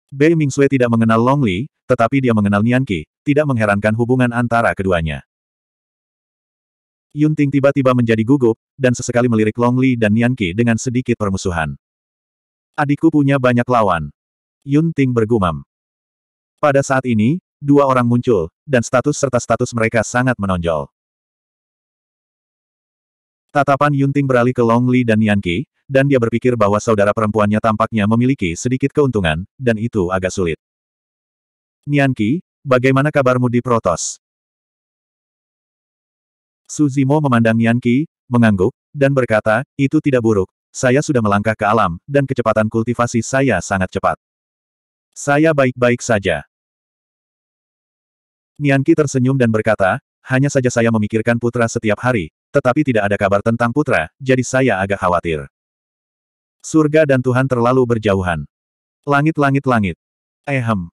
Bei Mingxue tidak mengenal Long Li, tetapi dia mengenal Nian Qi, tidak mengherankan hubungan antara keduanya. Yun Ting tiba-tiba menjadi gugup, dan sesekali melirik Long Li dan Nian Qi dengan sedikit permusuhan. Adikku punya banyak lawan. Yun Ting bergumam. Pada saat ini, dua orang muncul, dan status serta status mereka sangat menonjol. Tatapan Yunting beralih ke Long Li dan Nian Qi, dan dia berpikir bahwa saudara perempuannya tampaknya memiliki sedikit keuntungan, dan itu agak sulit. Nianki, bagaimana kabarmu di Protos? Suzimo memandang Nianki, mengangguk, dan berkata, itu tidak buruk, saya sudah melangkah ke alam, dan kecepatan kultivasi saya sangat cepat. Saya baik-baik saja. Nianki tersenyum dan berkata, hanya saja saya memikirkan putra setiap hari, tetapi tidak ada kabar tentang putra, jadi saya agak khawatir. Surga dan Tuhan terlalu berjauhan. Langit-langit-langit. Ehem.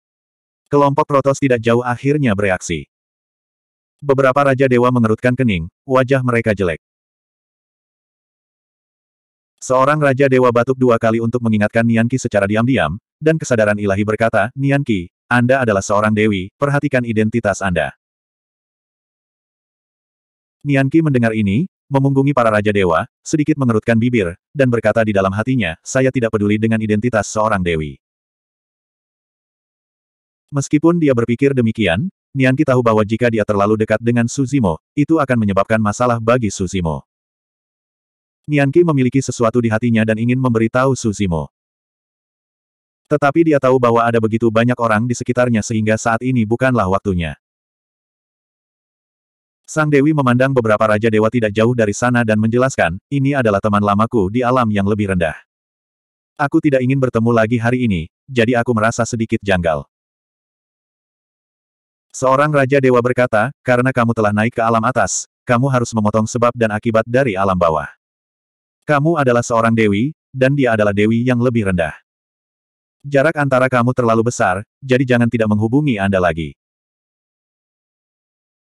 Kelompok Protos tidak jauh akhirnya bereaksi. Beberapa Raja Dewa mengerutkan kening, wajah mereka jelek. Seorang Raja Dewa batuk dua kali untuk mengingatkan Nianki secara diam-diam, dan kesadaran ilahi berkata, Nianki, Anda adalah seorang Dewi, perhatikan identitas Anda. Nianki mendengar ini, memunggungi para Raja Dewa, sedikit mengerutkan bibir, dan berkata di dalam hatinya, saya tidak peduli dengan identitas seorang Dewi. Meskipun dia berpikir demikian, Nianki tahu bahwa jika dia terlalu dekat dengan Suzimo, itu akan menyebabkan masalah bagi Suzimo. Nianki memiliki sesuatu di hatinya dan ingin memberitahu Suzimo. Tetapi dia tahu bahwa ada begitu banyak orang di sekitarnya sehingga saat ini bukanlah waktunya. Sang Dewi memandang beberapa Raja Dewa tidak jauh dari sana dan menjelaskan, ini adalah teman lamaku di alam yang lebih rendah. Aku tidak ingin bertemu lagi hari ini, jadi aku merasa sedikit janggal. Seorang Raja Dewa berkata, karena kamu telah naik ke alam atas, kamu harus memotong sebab dan akibat dari alam bawah. Kamu adalah seorang Dewi, dan dia adalah Dewi yang lebih rendah. Jarak antara kamu terlalu besar, jadi jangan tidak menghubungi Anda lagi.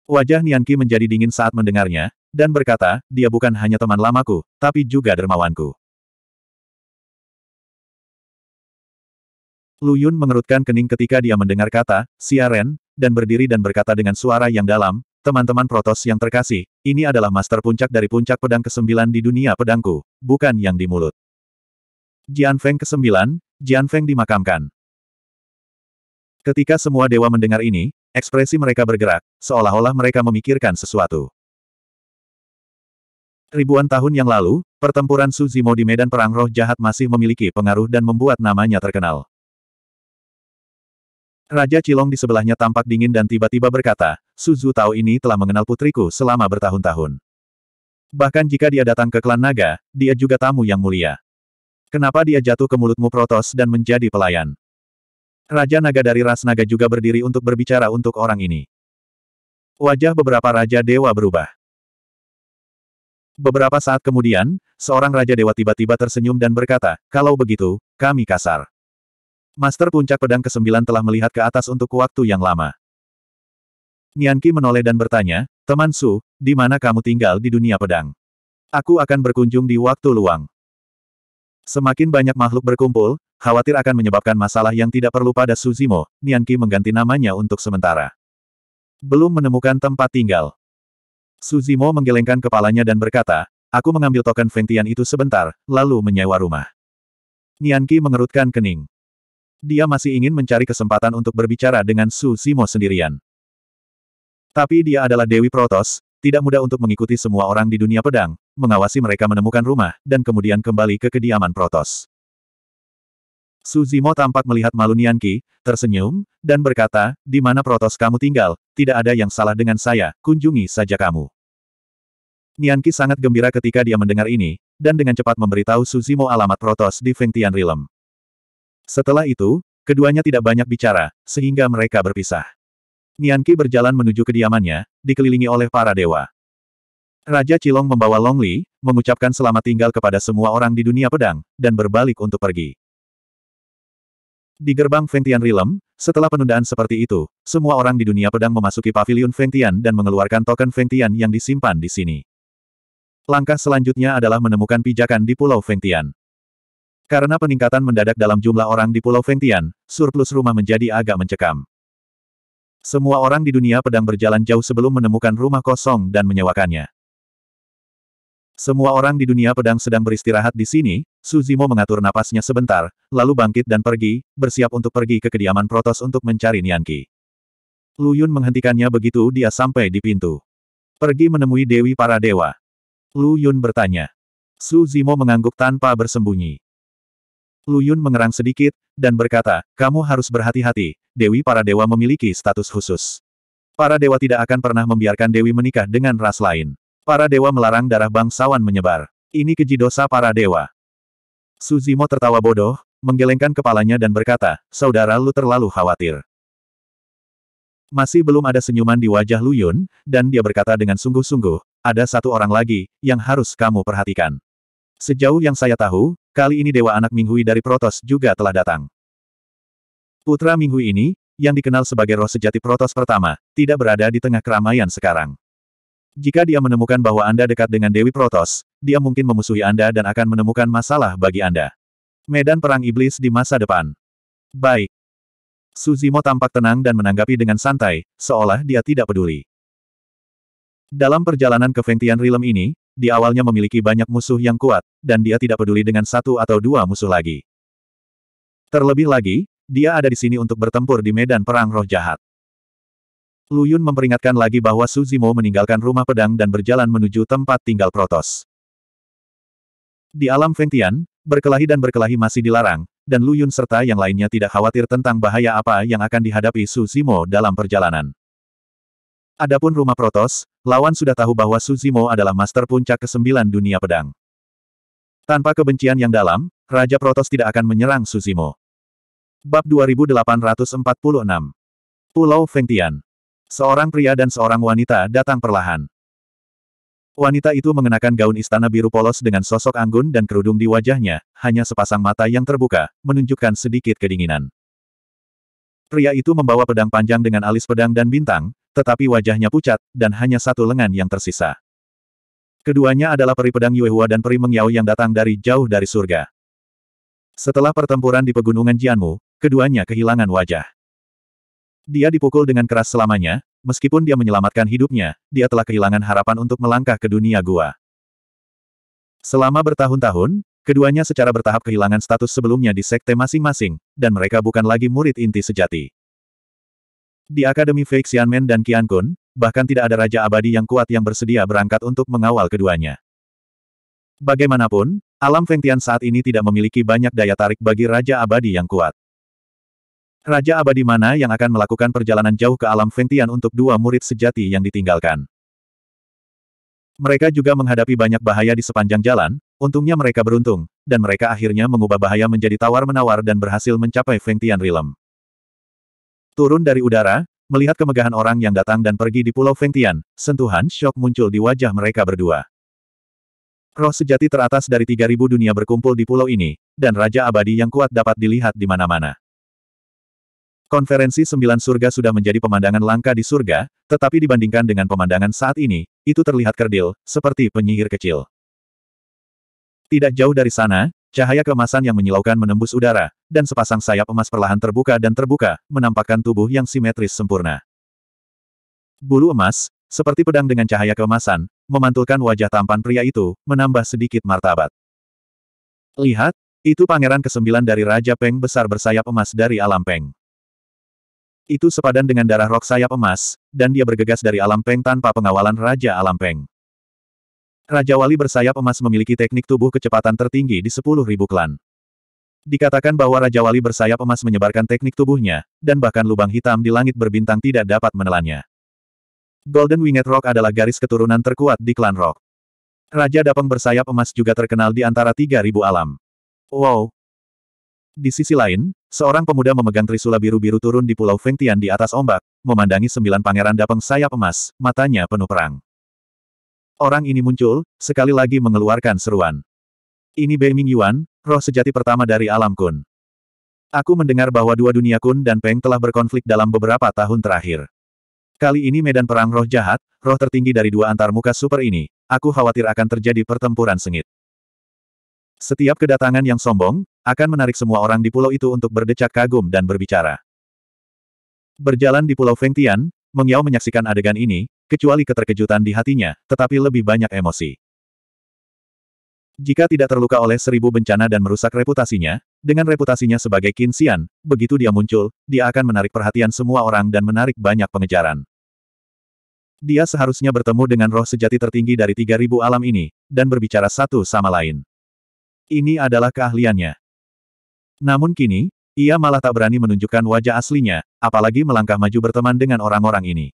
Wajah Nianki menjadi dingin saat mendengarnya, dan berkata, dia bukan hanya teman lamaku, tapi juga dermawanku. Lu Yun mengerutkan kening ketika dia mendengar kata, siaren, dan berdiri dan berkata dengan suara yang dalam, teman-teman Protos yang terkasih, ini adalah master puncak dari puncak pedang ke-9 di dunia pedangku, bukan yang di mulut. Jian Feng ke-9, Jian Feng dimakamkan. Ketika semua dewa mendengar ini, Ekspresi mereka bergerak, seolah-olah mereka memikirkan sesuatu. Ribuan tahun yang lalu, pertempuran Suzimo di medan perang roh jahat masih memiliki pengaruh dan membuat namanya terkenal. Raja Cilong di sebelahnya tampak dingin dan tiba-tiba berkata, Suzu Tao ini telah mengenal putriku selama bertahun-tahun. Bahkan jika dia datang ke klan naga, dia juga tamu yang mulia. Kenapa dia jatuh ke mulutmu Protos dan menjadi pelayan? Raja naga dari ras naga juga berdiri untuk berbicara untuk orang ini. Wajah beberapa raja dewa berubah. Beberapa saat kemudian, seorang raja dewa tiba-tiba tersenyum dan berkata, "Kalau begitu, kami kasar." Master Puncak Pedang ke-9 telah melihat ke atas untuk waktu yang lama. Nianki menoleh dan bertanya, "Teman Su, di mana kamu tinggal di dunia pedang? Aku akan berkunjung di waktu luang." Semakin banyak makhluk berkumpul, khawatir akan menyebabkan masalah yang tidak perlu pada Suzimo, Nianki mengganti namanya untuk sementara. Belum menemukan tempat tinggal. Suzimo menggelengkan kepalanya dan berkata, aku mengambil token Fengtian itu sebentar, lalu menyewa rumah. Nianki mengerutkan kening. Dia masih ingin mencari kesempatan untuk berbicara dengan Suzimo sendirian. Tapi dia adalah Dewi Protos, tidak mudah untuk mengikuti semua orang di dunia pedang, mengawasi mereka menemukan rumah, dan kemudian kembali ke kediaman Protos. Suzimo tampak melihat malu Nianki, tersenyum, dan berkata, di mana protos kamu tinggal, tidak ada yang salah dengan saya, kunjungi saja kamu. Nianki sangat gembira ketika dia mendengar ini, dan dengan cepat memberitahu Suzimo alamat Protos di Fengtian Realm. Setelah itu, keduanya tidak banyak bicara, sehingga mereka berpisah. Nianki berjalan menuju kediamannya, dikelilingi oleh para dewa. Raja Cilong membawa Longli, mengucapkan selamat tinggal kepada semua orang di dunia pedang, dan berbalik untuk pergi. Di gerbang Fengtian Realm, setelah penundaan seperti itu, semua orang di dunia pedang memasuki pavilion Fengtian dan mengeluarkan token Fengtian yang disimpan di sini. Langkah selanjutnya adalah menemukan pijakan di Pulau Fengtian. Karena peningkatan mendadak dalam jumlah orang di Pulau Fengtian, surplus rumah menjadi agak mencekam. Semua orang di dunia pedang berjalan jauh sebelum menemukan rumah kosong dan menyewakannya. Semua orang di dunia pedang sedang beristirahat di sini, Suzimo mengatur napasnya sebentar, lalu bangkit dan pergi, bersiap untuk pergi ke kediaman Protos untuk mencari Nianki. Yun menghentikannya begitu dia sampai di pintu. Pergi menemui Dewi para Dewa. Lu Yun bertanya. Su Zimo mengangguk tanpa bersembunyi. Lu Yun mengerang sedikit, dan berkata, kamu harus berhati-hati, Dewi para Dewa memiliki status khusus. Para dewa tidak akan pernah membiarkan Dewi menikah dengan ras lain. Para dewa melarang darah bangsawan menyebar. Ini keji dosa para dewa. Suzimo tertawa bodoh, menggelengkan kepalanya dan berkata, Saudara Lu terlalu khawatir. Masih belum ada senyuman di wajah Lu Yun, dan dia berkata dengan sungguh-sungguh, ada satu orang lagi, yang harus kamu perhatikan. Sejauh yang saya tahu, kali ini Dewa Anak Minghui dari Protos juga telah datang. Putra Minghui ini, yang dikenal sebagai roh sejati Protos pertama, tidak berada di tengah keramaian sekarang. Jika dia menemukan bahwa Anda dekat dengan Dewi Protos, dia mungkin memusuhi Anda dan akan menemukan masalah bagi Anda. Medan Perang Iblis di masa depan. Baik. Suzimo tampak tenang dan menanggapi dengan santai, seolah dia tidak peduli. Dalam perjalanan ke Fengtian Realm ini, di awalnya memiliki banyak musuh yang kuat, dan dia tidak peduli dengan satu atau dua musuh lagi. Terlebih lagi, dia ada di sini untuk bertempur di medan perang roh jahat. Lu Yun memperingatkan lagi bahwa Suzimo meninggalkan rumah pedang dan berjalan menuju tempat tinggal Protos. Di alam Fengtian, berkelahi dan berkelahi masih dilarang, dan Lu Yun serta yang lainnya tidak khawatir tentang bahaya apa yang akan dihadapi Su Zimo dalam perjalanan. Adapun rumah Protos, lawan sudah tahu bahwa Su Zimo adalah master puncak ke-9 dunia pedang. Tanpa kebencian yang dalam, Raja Protos tidak akan menyerang Su Zimo. Bab 2846 Pulau Fengtian. Seorang pria dan seorang wanita datang perlahan. Wanita itu mengenakan gaun istana biru polos dengan sosok anggun dan kerudung di wajahnya, hanya sepasang mata yang terbuka, menunjukkan sedikit kedinginan. Pria itu membawa pedang panjang dengan alis pedang dan bintang, tetapi wajahnya pucat, dan hanya satu lengan yang tersisa. Keduanya adalah peri pedang Yuehua dan peri Mengyao yang datang dari jauh dari surga. Setelah pertempuran di pegunungan Jianmu, keduanya kehilangan wajah. Dia dipukul dengan keras selamanya, Meskipun dia menyelamatkan hidupnya, dia telah kehilangan harapan untuk melangkah ke dunia gua. Selama bertahun-tahun, keduanya secara bertahap kehilangan status sebelumnya di sekte masing-masing, dan mereka bukan lagi murid inti sejati. Di Akademi Fake Xianmen dan Qian Kun, bahkan tidak ada Raja Abadi yang kuat yang bersedia berangkat untuk mengawal keduanya. Bagaimanapun, alam Fengtian saat ini tidak memiliki banyak daya tarik bagi Raja Abadi yang kuat. Raja abadi mana yang akan melakukan perjalanan jauh ke alam Fengtian untuk dua murid sejati yang ditinggalkan? Mereka juga menghadapi banyak bahaya di sepanjang jalan, untungnya mereka beruntung, dan mereka akhirnya mengubah bahaya menjadi tawar-menawar dan berhasil mencapai Fengtian Realm. Turun dari udara, melihat kemegahan orang yang datang dan pergi di Pulau Fengtian, sentuhan shock muncul di wajah mereka berdua. Roh sejati teratas dari 3000 dunia berkumpul di pulau ini, dan Raja Abadi yang kuat dapat dilihat di mana-mana. Konferensi Sembilan Surga sudah menjadi pemandangan langka di surga, tetapi dibandingkan dengan pemandangan saat ini, itu terlihat kerdil, seperti penyihir kecil. Tidak jauh dari sana, cahaya kemasan yang menyilaukan menembus udara, dan sepasang sayap emas perlahan terbuka dan terbuka, menampakkan tubuh yang simetris sempurna. Bulu emas, seperti pedang dengan cahaya kemasan, memantulkan wajah tampan pria itu, menambah sedikit martabat. Lihat, itu pangeran kesembilan dari Raja Peng besar bersayap emas dari alam Peng. Itu sepadan dengan darah rok sayap emas, dan dia bergegas dari alam peng tanpa pengawalan Raja Alam Peng. Raja Wali bersayap emas memiliki teknik tubuh kecepatan tertinggi di sepuluh ribu klan. Dikatakan bahwa Raja Wali bersayap emas menyebarkan teknik tubuhnya, dan bahkan lubang hitam di langit berbintang tidak dapat menelannya. Golden Winged Rock adalah garis keturunan terkuat di klan Rock. Raja Dapeng bersayap emas juga terkenal di antara tiga ribu alam. Wow, di sisi lain, seorang pemuda memegang trisula biru-biru turun di Pulau Fengtian di atas ombak, memandangi sembilan pangeran dapeng sayap emas, matanya penuh perang. Orang ini muncul, sekali lagi mengeluarkan seruan. Ini Bei Ming Yuan, roh sejati pertama dari alam kun. Aku mendengar bahwa dua dunia kun dan Peng telah berkonflik dalam beberapa tahun terakhir. Kali ini medan perang roh jahat, roh tertinggi dari dua antarmuka super ini, aku khawatir akan terjadi pertempuran sengit. Setiap kedatangan yang sombong, akan menarik semua orang di pulau itu untuk berdecak kagum dan berbicara. Berjalan di pulau Feng Fengtian, Mengyao menyaksikan adegan ini, kecuali keterkejutan di hatinya, tetapi lebih banyak emosi. Jika tidak terluka oleh seribu bencana dan merusak reputasinya, dengan reputasinya sebagai Qin Xian, begitu dia muncul, dia akan menarik perhatian semua orang dan menarik banyak pengejaran. Dia seharusnya bertemu dengan roh sejati tertinggi dari 3000 alam ini, dan berbicara satu sama lain. Ini adalah keahliannya. Namun kini, ia malah tak berani menunjukkan wajah aslinya, apalagi melangkah maju berteman dengan orang-orang ini.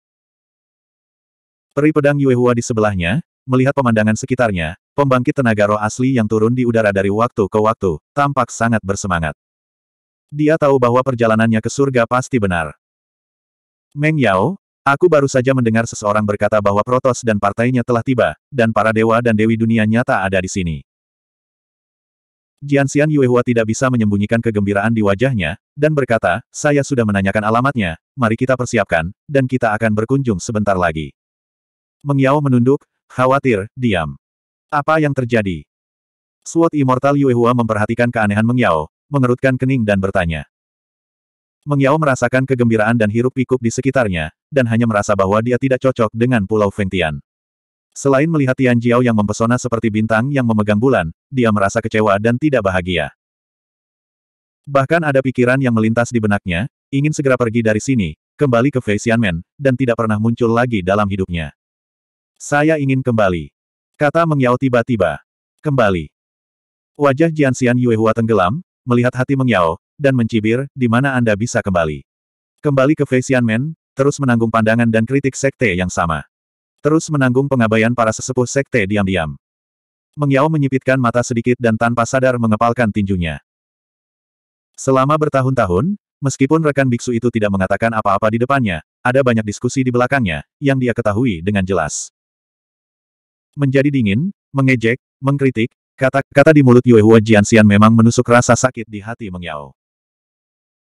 Peri pedang Yuehua di sebelahnya, melihat pemandangan sekitarnya, pembangkit tenaga roh asli yang turun di udara dari waktu ke waktu, tampak sangat bersemangat. Dia tahu bahwa perjalanannya ke surga pasti benar. Meng Yao, aku baru saja mendengar seseorang berkata bahwa Protos dan partainya telah tiba, dan para dewa dan dewi dunia nyata ada di sini. Jiansian Yuehua tidak bisa menyembunyikan kegembiraan di wajahnya, dan berkata, saya sudah menanyakan alamatnya, mari kita persiapkan, dan kita akan berkunjung sebentar lagi. Mengyao menunduk, khawatir, diam. Apa yang terjadi? Suot Immortal Yuehua memperhatikan keanehan Mengyao, mengerutkan kening dan bertanya. Mengyao merasakan kegembiraan dan hirup pikuk di sekitarnya, dan hanya merasa bahwa dia tidak cocok dengan Pulau Fengtian. Selain melihat Tian Jiao yang mempesona seperti bintang yang memegang bulan, dia merasa kecewa dan tidak bahagia. Bahkan ada pikiran yang melintas di benaknya, ingin segera pergi dari sini, kembali ke Fei Xianmen, dan tidak pernah muncul lagi dalam hidupnya. Saya ingin kembali. Kata Mengyao tiba-tiba. Kembali. Wajah Xian Yuehua tenggelam, melihat hati Mengyao, dan mencibir, di mana Anda bisa kembali. Kembali ke Fei Xianmen, terus menanggung pandangan dan kritik sekte yang sama. Terus menanggung pengabaian para sesepuh sekte diam-diam. Mengyao menyipitkan mata sedikit dan tanpa sadar mengepalkan tinjunya. Selama bertahun-tahun, meskipun rekan biksu itu tidak mengatakan apa-apa di depannya, ada banyak diskusi di belakangnya, yang dia ketahui dengan jelas. Menjadi dingin, mengejek, mengkritik, kata-kata di mulut Yuehua Jiansian memang menusuk rasa sakit di hati Mengyao.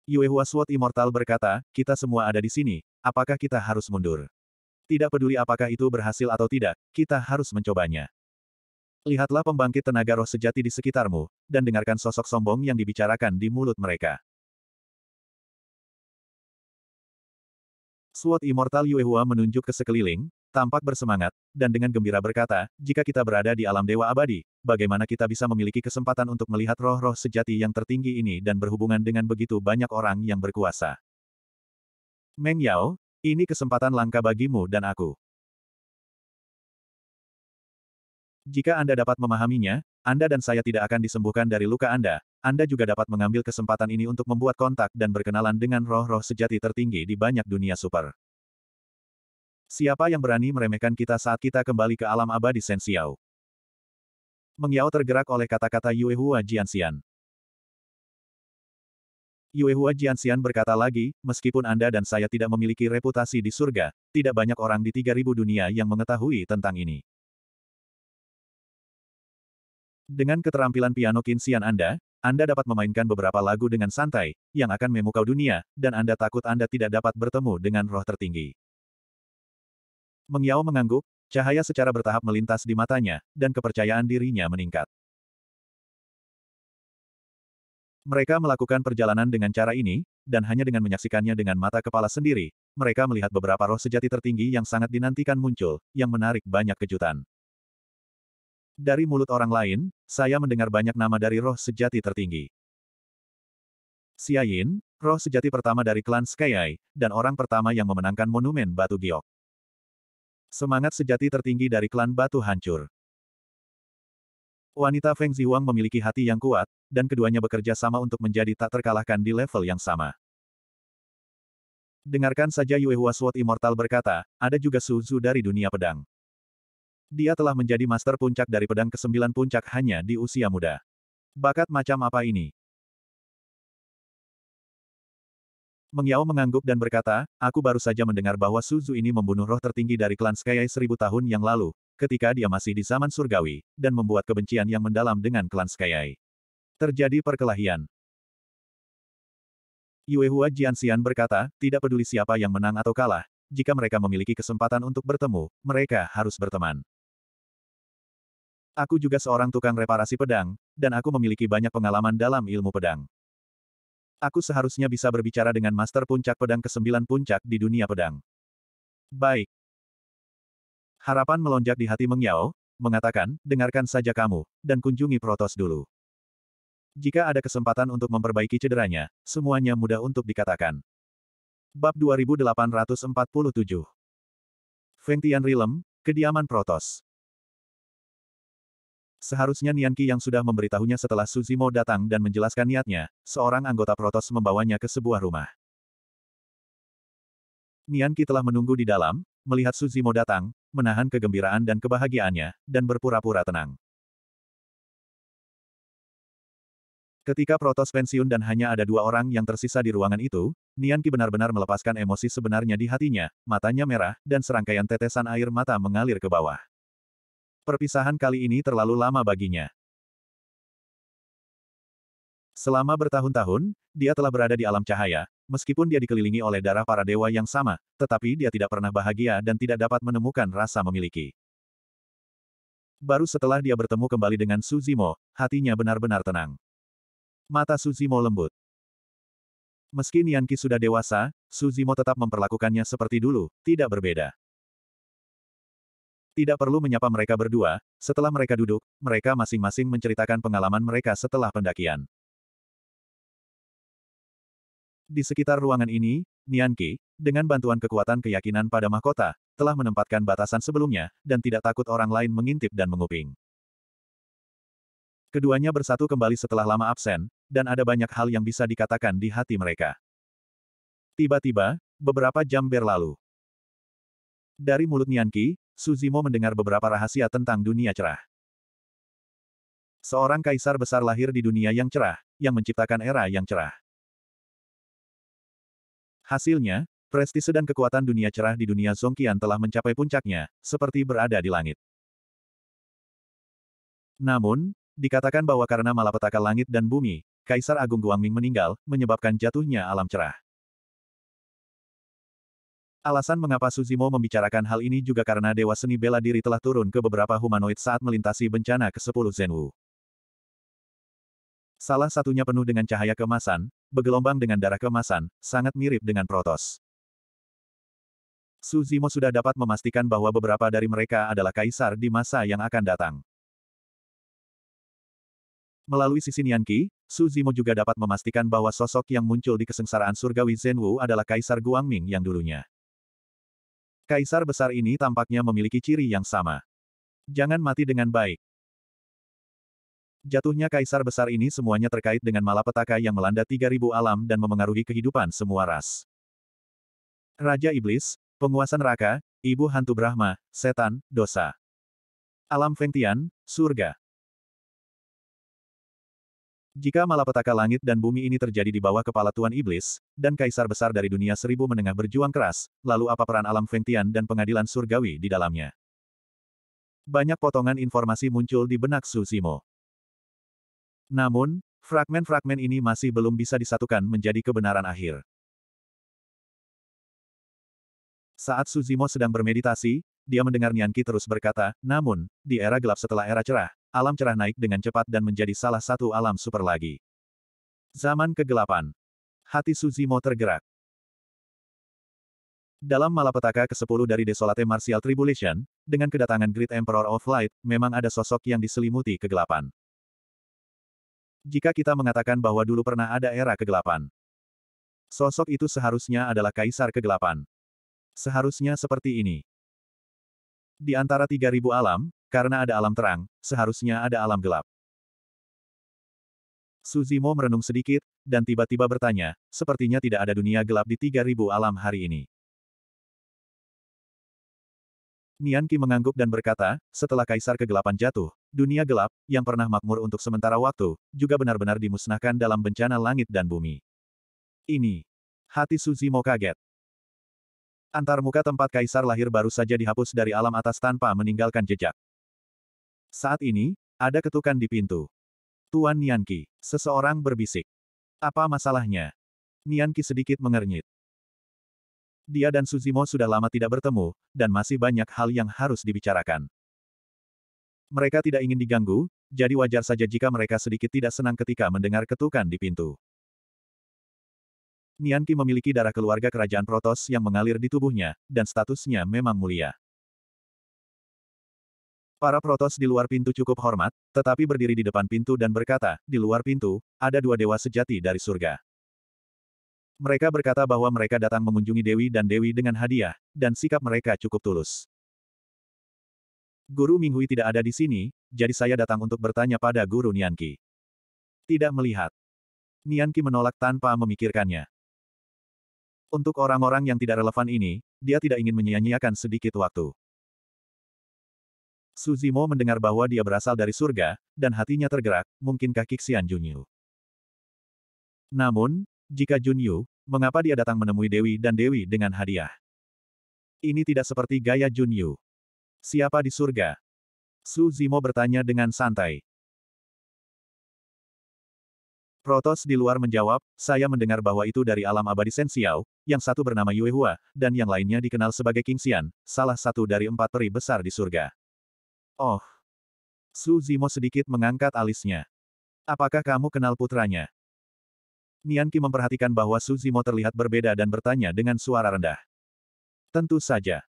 Yuehua Sword Immortal berkata, kita semua ada di sini, apakah kita harus mundur? Tidak peduli apakah itu berhasil atau tidak, kita harus mencobanya. Lihatlah pembangkit tenaga roh sejati di sekitarmu, dan dengarkan sosok sombong yang dibicarakan di mulut mereka. Sword Immortal Yuehua menunjuk ke sekeliling, tampak bersemangat, dan dengan gembira berkata, jika kita berada di alam dewa abadi, bagaimana kita bisa memiliki kesempatan untuk melihat roh-roh sejati yang tertinggi ini dan berhubungan dengan begitu banyak orang yang berkuasa. Meng Yao, ini kesempatan langka bagimu dan aku. Jika Anda dapat memahaminya, Anda dan saya tidak akan disembuhkan dari luka Anda. Anda juga dapat mengambil kesempatan ini untuk membuat kontak dan berkenalan dengan roh-roh sejati tertinggi di banyak dunia super. Siapa yang berani meremehkan kita saat kita kembali ke alam abadi Sensiao? Mengyao tergerak oleh kata-kata Yue Hua Jianxian. Yuehua Jiansian berkata lagi, meskipun Anda dan saya tidak memiliki reputasi di surga, tidak banyak orang di 3000 dunia yang mengetahui tentang ini. Dengan keterampilan piano kinsian Anda, Anda dapat memainkan beberapa lagu dengan santai, yang akan memukau dunia, dan Anda takut Anda tidak dapat bertemu dengan roh tertinggi. Mengyao mengangguk, cahaya secara bertahap melintas di matanya, dan kepercayaan dirinya meningkat. Mereka melakukan perjalanan dengan cara ini, dan hanya dengan menyaksikannya dengan mata kepala sendiri, mereka melihat beberapa roh sejati tertinggi yang sangat dinantikan muncul, yang menarik banyak kejutan. Dari mulut orang lain, saya mendengar banyak nama dari roh sejati tertinggi. Siayin, roh sejati pertama dari klan Skyai, dan orang pertama yang memenangkan monumen Batu Giok. Semangat sejati tertinggi dari klan Batu Hancur. Wanita Feng Ziwang memiliki hati yang kuat, dan keduanya bekerja sama untuk menjadi tak terkalahkan di level yang sama. Dengarkan saja Yue Hua Sword Immortal berkata, ada juga Su Zhu dari dunia pedang. Dia telah menjadi master puncak dari pedang ke-9 puncak hanya di usia muda. Bakat macam apa ini? Mengyao mengangguk dan berkata, aku baru saja mendengar bahwa Suzu ini membunuh roh tertinggi dari klan Skyai seribu tahun yang lalu, ketika dia masih di zaman surgawi, dan membuat kebencian yang mendalam dengan klan Skyai. Terjadi perkelahian. Yuehua Hua Jianxian berkata, tidak peduli siapa yang menang atau kalah, jika mereka memiliki kesempatan untuk bertemu, mereka harus berteman. Aku juga seorang tukang reparasi pedang, dan aku memiliki banyak pengalaman dalam ilmu pedang. Aku seharusnya bisa berbicara dengan Master Puncak Pedang ke-9 Puncak di dunia pedang. Baik, Harapan melonjak di hati Mengyao, mengatakan, dengarkan saja kamu, dan kunjungi Protos dulu. Jika ada kesempatan untuk memperbaiki cederanya, semuanya mudah untuk dikatakan. Bab 2847 Feng Tian Rilem, Kediaman Protos Seharusnya Nianki yang sudah memberitahunya setelah Suzimo datang dan menjelaskan niatnya, seorang anggota Protos membawanya ke sebuah rumah. Nianki telah menunggu di dalam, melihat Suzimo datang, menahan kegembiraan dan kebahagiaannya, dan berpura-pura tenang. Ketika Protos pensiun dan hanya ada dua orang yang tersisa di ruangan itu, Nianki benar-benar melepaskan emosi sebenarnya di hatinya, matanya merah, dan serangkaian tetesan air mata mengalir ke bawah. Perpisahan kali ini terlalu lama baginya. Selama bertahun-tahun, dia telah berada di alam cahaya, meskipun dia dikelilingi oleh darah para dewa yang sama, tetapi dia tidak pernah bahagia dan tidak dapat menemukan rasa memiliki. Baru setelah dia bertemu kembali dengan Suzimo, hatinya benar-benar tenang. Mata Suzimo lembut. Meski Nianki sudah dewasa, Suzimo tetap memperlakukannya seperti dulu, tidak berbeda. Tidak perlu menyapa mereka berdua, setelah mereka duduk, mereka masing-masing menceritakan pengalaman mereka setelah pendakian. Di sekitar ruangan ini, Nian dengan bantuan kekuatan keyakinan pada mahkota, telah menempatkan batasan sebelumnya, dan tidak takut orang lain mengintip dan menguping. Keduanya bersatu kembali setelah lama absen, dan ada banyak hal yang bisa dikatakan di hati mereka. Tiba-tiba, beberapa jam berlalu. Dari mulut Nianki, Suzimo mendengar beberapa rahasia tentang dunia cerah. Seorang kaisar besar lahir di dunia yang cerah, yang menciptakan era yang cerah. Hasilnya, prestise dan kekuatan dunia cerah di dunia Zongqian telah mencapai puncaknya, seperti berada di langit. Namun, dikatakan bahwa karena malapetaka langit dan bumi, Kaisar Agung Guangming meninggal, menyebabkan jatuhnya alam cerah. Alasan mengapa Suzimo membicarakan hal ini juga karena Dewa Seni Bela Diri telah turun ke beberapa humanoid saat melintasi bencana ke-10 Zenwu. Salah satunya penuh dengan cahaya kemasan, bergelombang dengan darah kemasan, sangat mirip dengan Protos. Suzimo sudah dapat memastikan bahwa beberapa dari mereka adalah kaisar di masa yang akan datang. Melalui sisi Nianqi, Suzimo juga dapat memastikan bahwa sosok yang muncul di kesengsaraan surgawi Zenwu adalah Kaisar Guangming yang dulunya. Kaisar besar ini tampaknya memiliki ciri yang sama. Jangan mati dengan baik. Jatuhnya kaisar besar ini semuanya terkait dengan malapetaka yang melanda 3000 alam dan memengaruhi kehidupan semua ras. Raja Iblis, penguasa neraka, ibu hantu Brahma, setan, dosa. Alam Fengtian, surga. Jika malapetaka langit dan bumi ini terjadi di bawah kepala Tuan Iblis, dan kaisar besar dari dunia seribu menengah berjuang keras, lalu apa peran alam Fengtian dan pengadilan surgawi di dalamnya? Banyak potongan informasi muncul di benak Susimo. Namun, fragmen-fragmen ini masih belum bisa disatukan menjadi kebenaran akhir. Saat Suzimo sedang bermeditasi, dia mendengar Nianki terus berkata, namun, di era gelap setelah era cerah, alam cerah naik dengan cepat dan menjadi salah satu alam super lagi. Zaman kegelapan. Hati Suzimo tergerak. Dalam malapetaka ke-10 dari Desolate Martial Tribulation, dengan kedatangan Great Emperor of Light, memang ada sosok yang diselimuti kegelapan jika kita mengatakan bahwa dulu pernah ada era kegelapan. Sosok itu seharusnya adalah kaisar kegelapan. Seharusnya seperti ini. Di antara 3000 alam, karena ada alam terang, seharusnya ada alam gelap. Suzimo merenung sedikit, dan tiba-tiba bertanya, sepertinya tidak ada dunia gelap di 3000 alam hari ini. Nian Qi mengangguk dan berkata, setelah kaisar kegelapan jatuh, dunia gelap, yang pernah makmur untuk sementara waktu, juga benar-benar dimusnahkan dalam bencana langit dan bumi. Ini. Hati Suzi Suzimo kaget. Antar muka tempat kaisar lahir baru saja dihapus dari alam atas tanpa meninggalkan jejak. Saat ini, ada ketukan di pintu. Tuan Nian Qi, seseorang berbisik. Apa masalahnya? Nian Qi sedikit mengernyit dia dan Suzimo sudah lama tidak bertemu, dan masih banyak hal yang harus dibicarakan. Mereka tidak ingin diganggu, jadi wajar saja jika mereka sedikit tidak senang ketika mendengar ketukan di pintu. Nianki memiliki darah keluarga kerajaan Protos yang mengalir di tubuhnya, dan statusnya memang mulia. Para Protos di luar pintu cukup hormat, tetapi berdiri di depan pintu dan berkata, di luar pintu, ada dua dewa sejati dari surga. Mereka berkata bahwa mereka datang mengunjungi Dewi dan Dewi dengan hadiah, dan sikap mereka cukup tulus. Guru Minghui tidak ada di sini, jadi saya datang untuk bertanya pada Guru Nianki. Tidak melihat. Nianki menolak tanpa memikirkannya. Untuk orang-orang yang tidak relevan ini, dia tidak ingin menyia-nyiakan sedikit waktu. Suzimo mendengar bahwa dia berasal dari surga, dan hatinya tergerak, mungkinkah Kixian Junyu? Namun, jika Junyu, mengapa dia datang menemui Dewi dan Dewi dengan hadiah? Ini tidak seperti gaya Junyu. Siapa di surga? Su Zimo bertanya dengan santai. Protos di luar menjawab, saya mendengar bahwa itu dari alam abadi Xiao, yang satu bernama Yue Hua, dan yang lainnya dikenal sebagai King Xian, salah satu dari empat peri besar di surga. Oh, Su Zimo sedikit mengangkat alisnya. Apakah kamu kenal putranya? Nian memperhatikan bahwa Su Zimo terlihat berbeda dan bertanya dengan suara rendah. Tentu saja.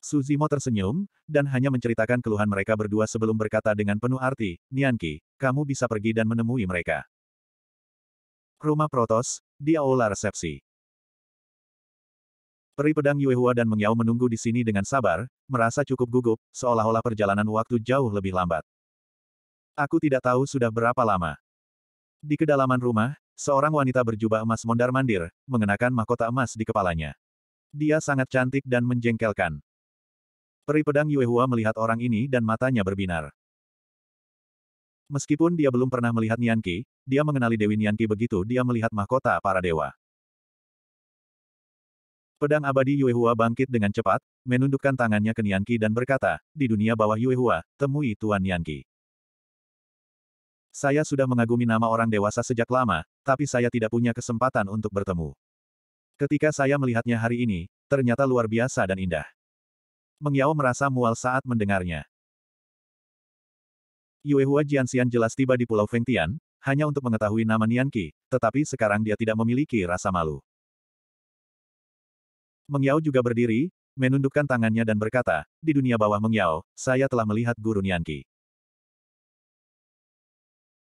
Su Zimo tersenyum, dan hanya menceritakan keluhan mereka berdua sebelum berkata dengan penuh arti, Nian kamu bisa pergi dan menemui mereka. Rumah Protos, di aula resepsi. Peri pedang Yuehua dan Mengyao menunggu di sini dengan sabar, merasa cukup gugup, seolah-olah perjalanan waktu jauh lebih lambat. Aku tidak tahu sudah berapa lama. Di kedalaman rumah, seorang wanita berjubah emas mondar-mandir, mengenakan mahkota emas di kepalanya. Dia sangat cantik dan menjengkelkan. Peri pedang Yuehua melihat orang ini dan matanya berbinar. Meskipun dia belum pernah melihat Nianki, dia mengenali Dewi Nianki begitu dia melihat mahkota para dewa. Pedang abadi Yuehua bangkit dengan cepat, menundukkan tangannya ke Nianki dan berkata, di dunia bawah Yuehua, temui Tuan Nianki. Saya sudah mengagumi nama orang dewasa sejak lama, tapi saya tidak punya kesempatan untuk bertemu. Ketika saya melihatnya hari ini, ternyata luar biasa dan indah. Mengyao merasa mual saat mendengarnya. Yuehua Jiansian jelas tiba di Pulau Fengtian, hanya untuk mengetahui nama Nianqi, tetapi sekarang dia tidak memiliki rasa malu. Mengyao juga berdiri, menundukkan tangannya dan berkata, di dunia bawah Mengyao, saya telah melihat guru Nianqi.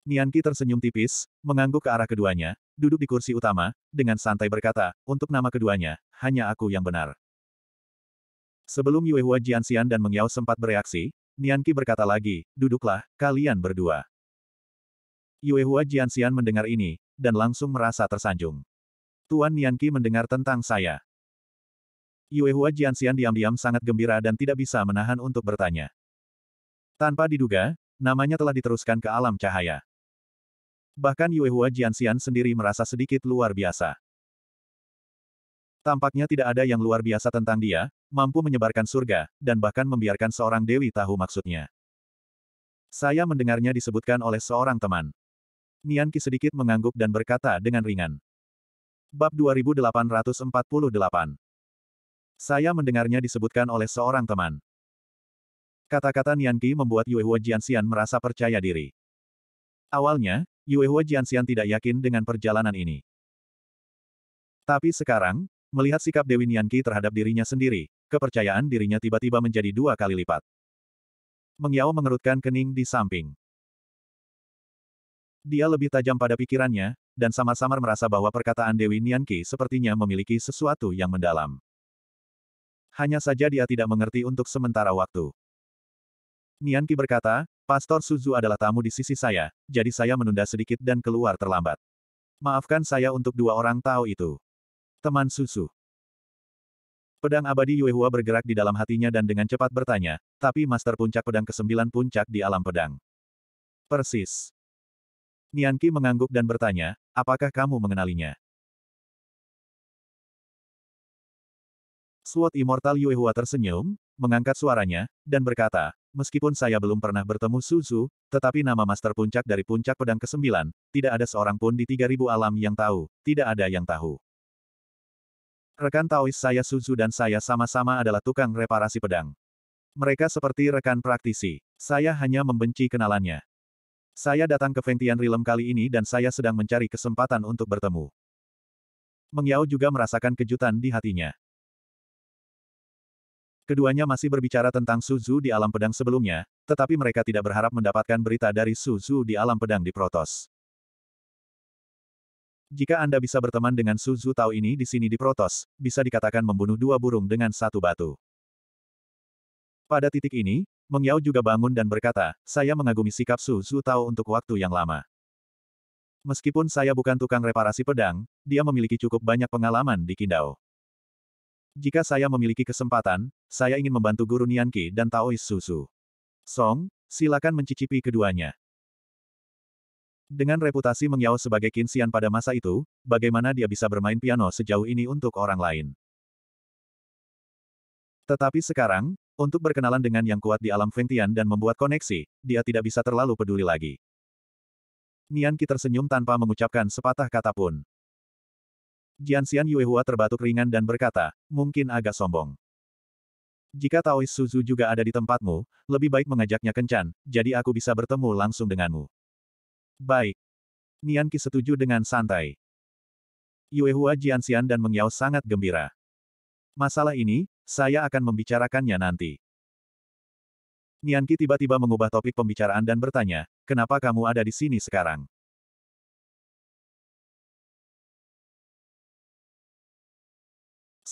Nianki tersenyum tipis, mengangguk ke arah keduanya, duduk di kursi utama, dengan santai berkata, untuk nama keduanya, hanya aku yang benar. Sebelum Yuehua Hua Jianxian dan Mengyao sempat bereaksi, Nianki berkata lagi, duduklah, kalian berdua. Yuehua Hua Jianxian mendengar ini, dan langsung merasa tersanjung. Tuan Nianki mendengar tentang saya. Yuehua Hua Jianxian diam-diam sangat gembira dan tidak bisa menahan untuk bertanya. Tanpa diduga, namanya telah diteruskan ke alam cahaya. Bahkan Yuehua Jianxian sendiri merasa sedikit luar biasa. Tampaknya tidak ada yang luar biasa tentang dia, mampu menyebarkan surga, dan bahkan membiarkan seorang dewi tahu maksudnya. Saya mendengarnya disebutkan oleh seorang teman. Nianki sedikit mengangguk dan berkata dengan ringan. Bab 2848 Saya mendengarnya disebutkan oleh seorang teman. Kata-kata Nianki membuat Yuehua Huo Jianxian merasa percaya diri. Awalnya, Yuehua Hua Jianxian tidak yakin dengan perjalanan ini. Tapi sekarang, melihat sikap Dewi Nianqi terhadap dirinya sendiri, kepercayaan dirinya tiba-tiba menjadi dua kali lipat. Mengyao mengerutkan kening di samping. Dia lebih tajam pada pikirannya, dan samar-samar merasa bahwa perkataan Dewi Nianqi sepertinya memiliki sesuatu yang mendalam. Hanya saja dia tidak mengerti untuk sementara waktu. Nianqi berkata, Pastor Suzu adalah tamu di sisi saya, jadi saya menunda sedikit dan keluar terlambat. Maafkan saya untuk dua orang tahu itu. Teman Suzu. Pedang abadi Yuehua bergerak di dalam hatinya dan dengan cepat bertanya, tapi Master Puncak Pedang ke-9 Puncak di Alam Pedang. Persis. Nianki mengangguk dan bertanya, apakah kamu mengenalinya? Sword Immortal Yuehua tersenyum, mengangkat suaranya, dan berkata, Meskipun saya belum pernah bertemu Suzu, tetapi nama Master Puncak dari Puncak Pedang ke-9, tidak ada seorang pun di 3000 alam yang tahu, tidak ada yang tahu. Rekan Taois saya Suzu dan saya sama-sama adalah tukang reparasi pedang. Mereka seperti rekan praktisi. Saya hanya membenci kenalannya. Saya datang ke Fengtian Rilem kali ini dan saya sedang mencari kesempatan untuk bertemu. Mengyao juga merasakan kejutan di hatinya. Keduanya masih berbicara tentang Suzu di alam pedang sebelumnya, tetapi mereka tidak berharap mendapatkan berita dari Suzu di alam pedang di Protos. Jika Anda bisa berteman dengan Suzu Tao ini di sini di Protos, bisa dikatakan membunuh dua burung dengan satu batu. Pada titik ini, Meng Yao juga bangun dan berkata, saya mengagumi sikap Suzu Tao untuk waktu yang lama. Meskipun saya bukan tukang reparasi pedang, dia memiliki cukup banyak pengalaman di Kindao. Jika saya memiliki kesempatan, saya ingin membantu guru Nianki dan Taois Susu. Song, silakan mencicipi keduanya. Dengan reputasi Mengyao sebagai Kinsian pada masa itu, bagaimana dia bisa bermain piano sejauh ini untuk orang lain? Tetapi sekarang, untuk berkenalan dengan yang kuat di alam Fengtian dan membuat koneksi, dia tidak bisa terlalu peduli lagi. Nianki tersenyum tanpa mengucapkan sepatah kata pun. Jianxian Yuehua terbatuk ringan dan berkata, mungkin agak sombong. Jika Taois Suzu juga ada di tempatmu, lebih baik mengajaknya kencan, jadi aku bisa bertemu langsung denganmu. Baik. Nianqi setuju dengan santai. Yuehua Jianxian dan Mengyao sangat gembira. Masalah ini, saya akan membicarakannya nanti. Nianqi tiba-tiba mengubah topik pembicaraan dan bertanya, kenapa kamu ada di sini sekarang?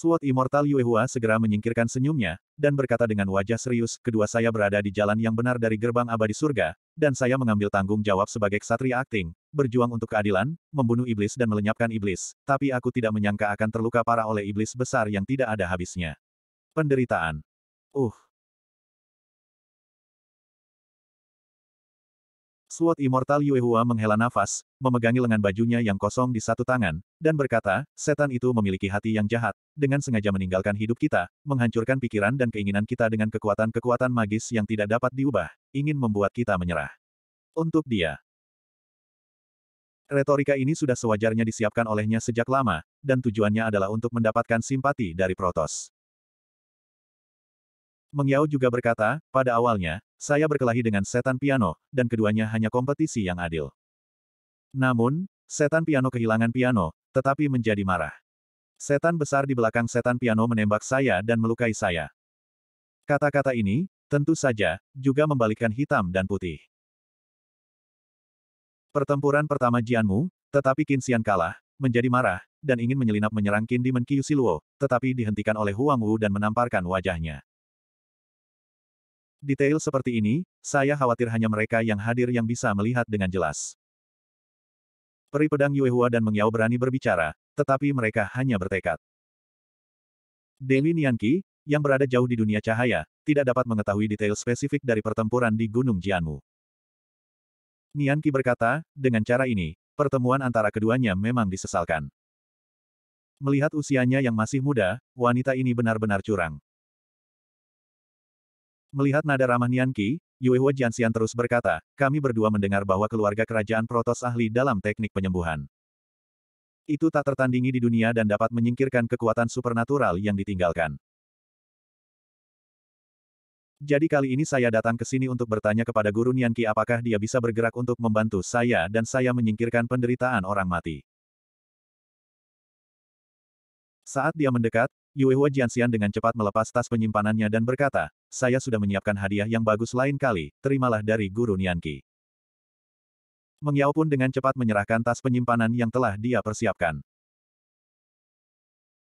Sword Immortal Yuehua segera menyingkirkan senyumnya, dan berkata dengan wajah serius, kedua saya berada di jalan yang benar dari gerbang abadi surga, dan saya mengambil tanggung jawab sebagai ksatria akting, berjuang untuk keadilan, membunuh iblis dan melenyapkan iblis, tapi aku tidak menyangka akan terluka parah oleh iblis besar yang tidak ada habisnya. Penderitaan. Uh, Sword Immortal Yuehua menghela nafas, memegangi lengan bajunya yang kosong di satu tangan, dan berkata, setan itu memiliki hati yang jahat, dengan sengaja meninggalkan hidup kita, menghancurkan pikiran dan keinginan kita dengan kekuatan-kekuatan magis yang tidak dapat diubah, ingin membuat kita menyerah. Untuk dia. Retorika ini sudah sewajarnya disiapkan olehnya sejak lama, dan tujuannya adalah untuk mendapatkan simpati dari Protos. Meng Yao juga berkata, pada awalnya, saya berkelahi dengan setan piano, dan keduanya hanya kompetisi yang adil. Namun, setan piano kehilangan piano, tetapi menjadi marah. Setan besar di belakang setan piano menembak saya dan melukai saya. Kata-kata ini, tentu saja, juga membalikkan hitam dan putih. Pertempuran pertama Jianmu, tetapi Qin kalah, menjadi marah, dan ingin menyelinap menyerang Qin Dimen Siluo, tetapi dihentikan oleh Huang Wu dan menamparkan wajahnya. Detail seperti ini, saya khawatir hanya mereka yang hadir yang bisa melihat dengan jelas. Peri pedang Yuehua dan Mengyao berani berbicara, tetapi mereka hanya bertekad. Dewi Nianqi, yang berada jauh di dunia cahaya, tidak dapat mengetahui detail spesifik dari pertempuran di Gunung Jianmu. Nianqi berkata, dengan cara ini, pertemuan antara keduanya memang disesalkan. Melihat usianya yang masih muda, wanita ini benar-benar curang. Melihat nada ramah Nian Qi, Yuehua Jianxian terus berkata, kami berdua mendengar bahwa keluarga kerajaan Protos ahli dalam teknik penyembuhan. Itu tak tertandingi di dunia dan dapat menyingkirkan kekuatan supernatural yang ditinggalkan. Jadi kali ini saya datang ke sini untuk bertanya kepada Guru Nian Qi apakah dia bisa bergerak untuk membantu saya dan saya menyingkirkan penderitaan orang mati. Saat dia mendekat, Yuehua Hua Jianxian dengan cepat melepas tas penyimpanannya dan berkata, saya sudah menyiapkan hadiah yang bagus lain kali, terimalah dari guru Nianki." Meng pun dengan cepat menyerahkan tas penyimpanan yang telah dia persiapkan.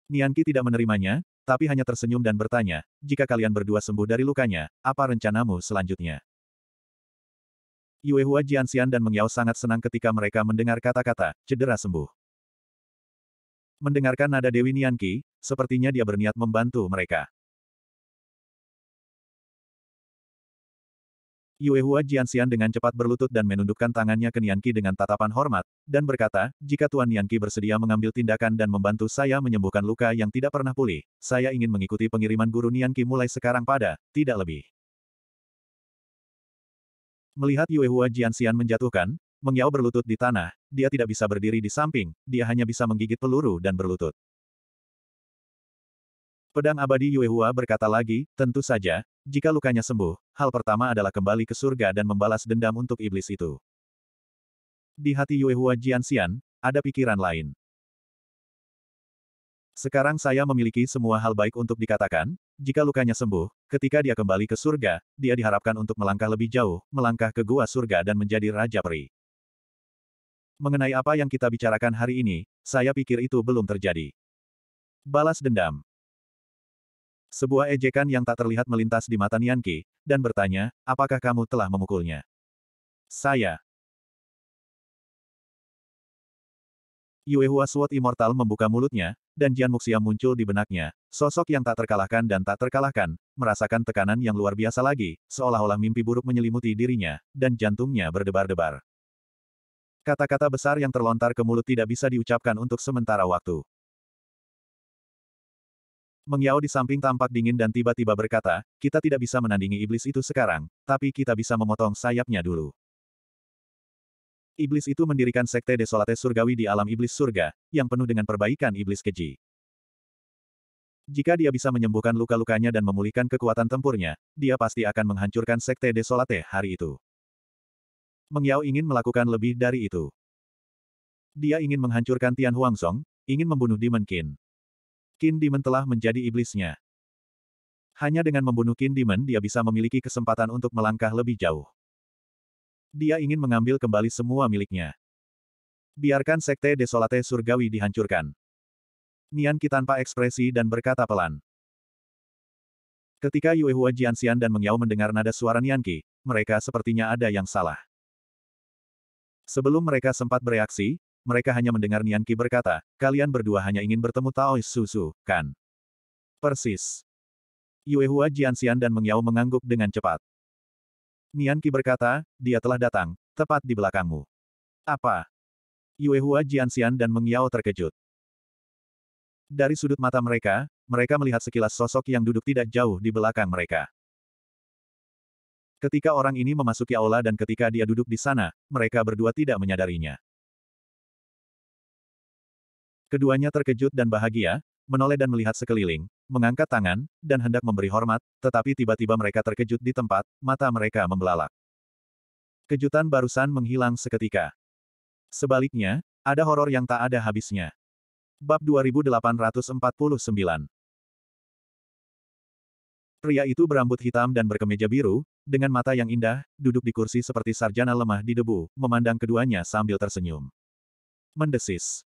Nianki tidak menerimanya, tapi hanya tersenyum dan bertanya, jika kalian berdua sembuh dari lukanya, apa rencanamu selanjutnya? Yuehua Hua Jianxian dan Meng sangat senang ketika mereka mendengar kata-kata, cedera sembuh. Mendengarkan nada Dewi Nianki, sepertinya dia berniat membantu mereka. Yuehua Hua Jianxian dengan cepat berlutut dan menundukkan tangannya ke Nianki dengan tatapan hormat, dan berkata, jika Tuan Nianki bersedia mengambil tindakan dan membantu saya menyembuhkan luka yang tidak pernah pulih, saya ingin mengikuti pengiriman guru Nianki mulai sekarang pada, tidak lebih. Melihat Yuehua Hua Jianxian menjatuhkan, Mengyao berlutut di tanah, dia tidak bisa berdiri di samping, dia hanya bisa menggigit peluru dan berlutut. Pedang abadi Yuehua berkata lagi, tentu saja, jika lukanya sembuh, hal pertama adalah kembali ke surga dan membalas dendam untuk iblis itu. Di hati Yuehua Jianxian, ada pikiran lain. Sekarang saya memiliki semua hal baik untuk dikatakan, jika lukanya sembuh, ketika dia kembali ke surga, dia diharapkan untuk melangkah lebih jauh, melangkah ke gua surga dan menjadi raja peri. Mengenai apa yang kita bicarakan hari ini, saya pikir itu belum terjadi. Balas dendam. Sebuah ejekan yang tak terlihat melintas di mata Nianki, dan bertanya, apakah kamu telah memukulnya? Saya. Yuehua Sword Immortal membuka mulutnya, dan Jian Muxia muncul di benaknya, sosok yang tak terkalahkan dan tak terkalahkan, merasakan tekanan yang luar biasa lagi, seolah-olah mimpi buruk menyelimuti dirinya, dan jantungnya berdebar-debar. Kata-kata besar yang terlontar ke mulut tidak bisa diucapkan untuk sementara waktu. Mengyao di samping tampak dingin dan tiba-tiba berkata, kita tidak bisa menandingi iblis itu sekarang, tapi kita bisa memotong sayapnya dulu. Iblis itu mendirikan sekte desolate surgawi di alam iblis surga, yang penuh dengan perbaikan iblis keji. Jika dia bisa menyembuhkan luka-lukanya dan memulihkan kekuatan tempurnya, dia pasti akan menghancurkan sekte desolate hari itu. Meng ingin melakukan lebih dari itu. Dia ingin menghancurkan Tian Huangsong, ingin membunuh Demon Qin. Qin Demon telah menjadi iblisnya. Hanya dengan membunuh Qin Demon dia bisa memiliki kesempatan untuk melangkah lebih jauh. Dia ingin mengambil kembali semua miliknya. Biarkan Sekte Desolate Surgawi dihancurkan. Nian Qi tanpa ekspresi dan berkata pelan. Ketika Yue Hua Jianxian dan Meng mendengar nada suara Nian Qi, mereka sepertinya ada yang salah. Sebelum mereka sempat bereaksi, mereka hanya mendengar Nian Qi berkata, kalian berdua hanya ingin bertemu Taois Susu, kan? Persis. Yuehua, Jiansian, Jianxian dan Mengyao mengangguk dengan cepat. Nian Qi berkata, dia telah datang, tepat di belakangmu. Apa? Yuehua, Jiansian, Jianxian dan Mengyao terkejut. Dari sudut mata mereka, mereka melihat sekilas sosok yang duduk tidak jauh di belakang mereka. Ketika orang ini memasuki aula dan ketika dia duduk di sana, mereka berdua tidak menyadarinya. Keduanya terkejut dan bahagia, menoleh dan melihat sekeliling, mengangkat tangan, dan hendak memberi hormat, tetapi tiba-tiba mereka terkejut di tempat, mata mereka membelalak. Kejutan barusan menghilang seketika. Sebaliknya, ada horor yang tak ada habisnya. Bab 2849 Pria itu berambut hitam dan berkemeja biru, dengan mata yang indah, duduk di kursi seperti sarjana lemah di debu, memandang keduanya sambil tersenyum. Mendesis.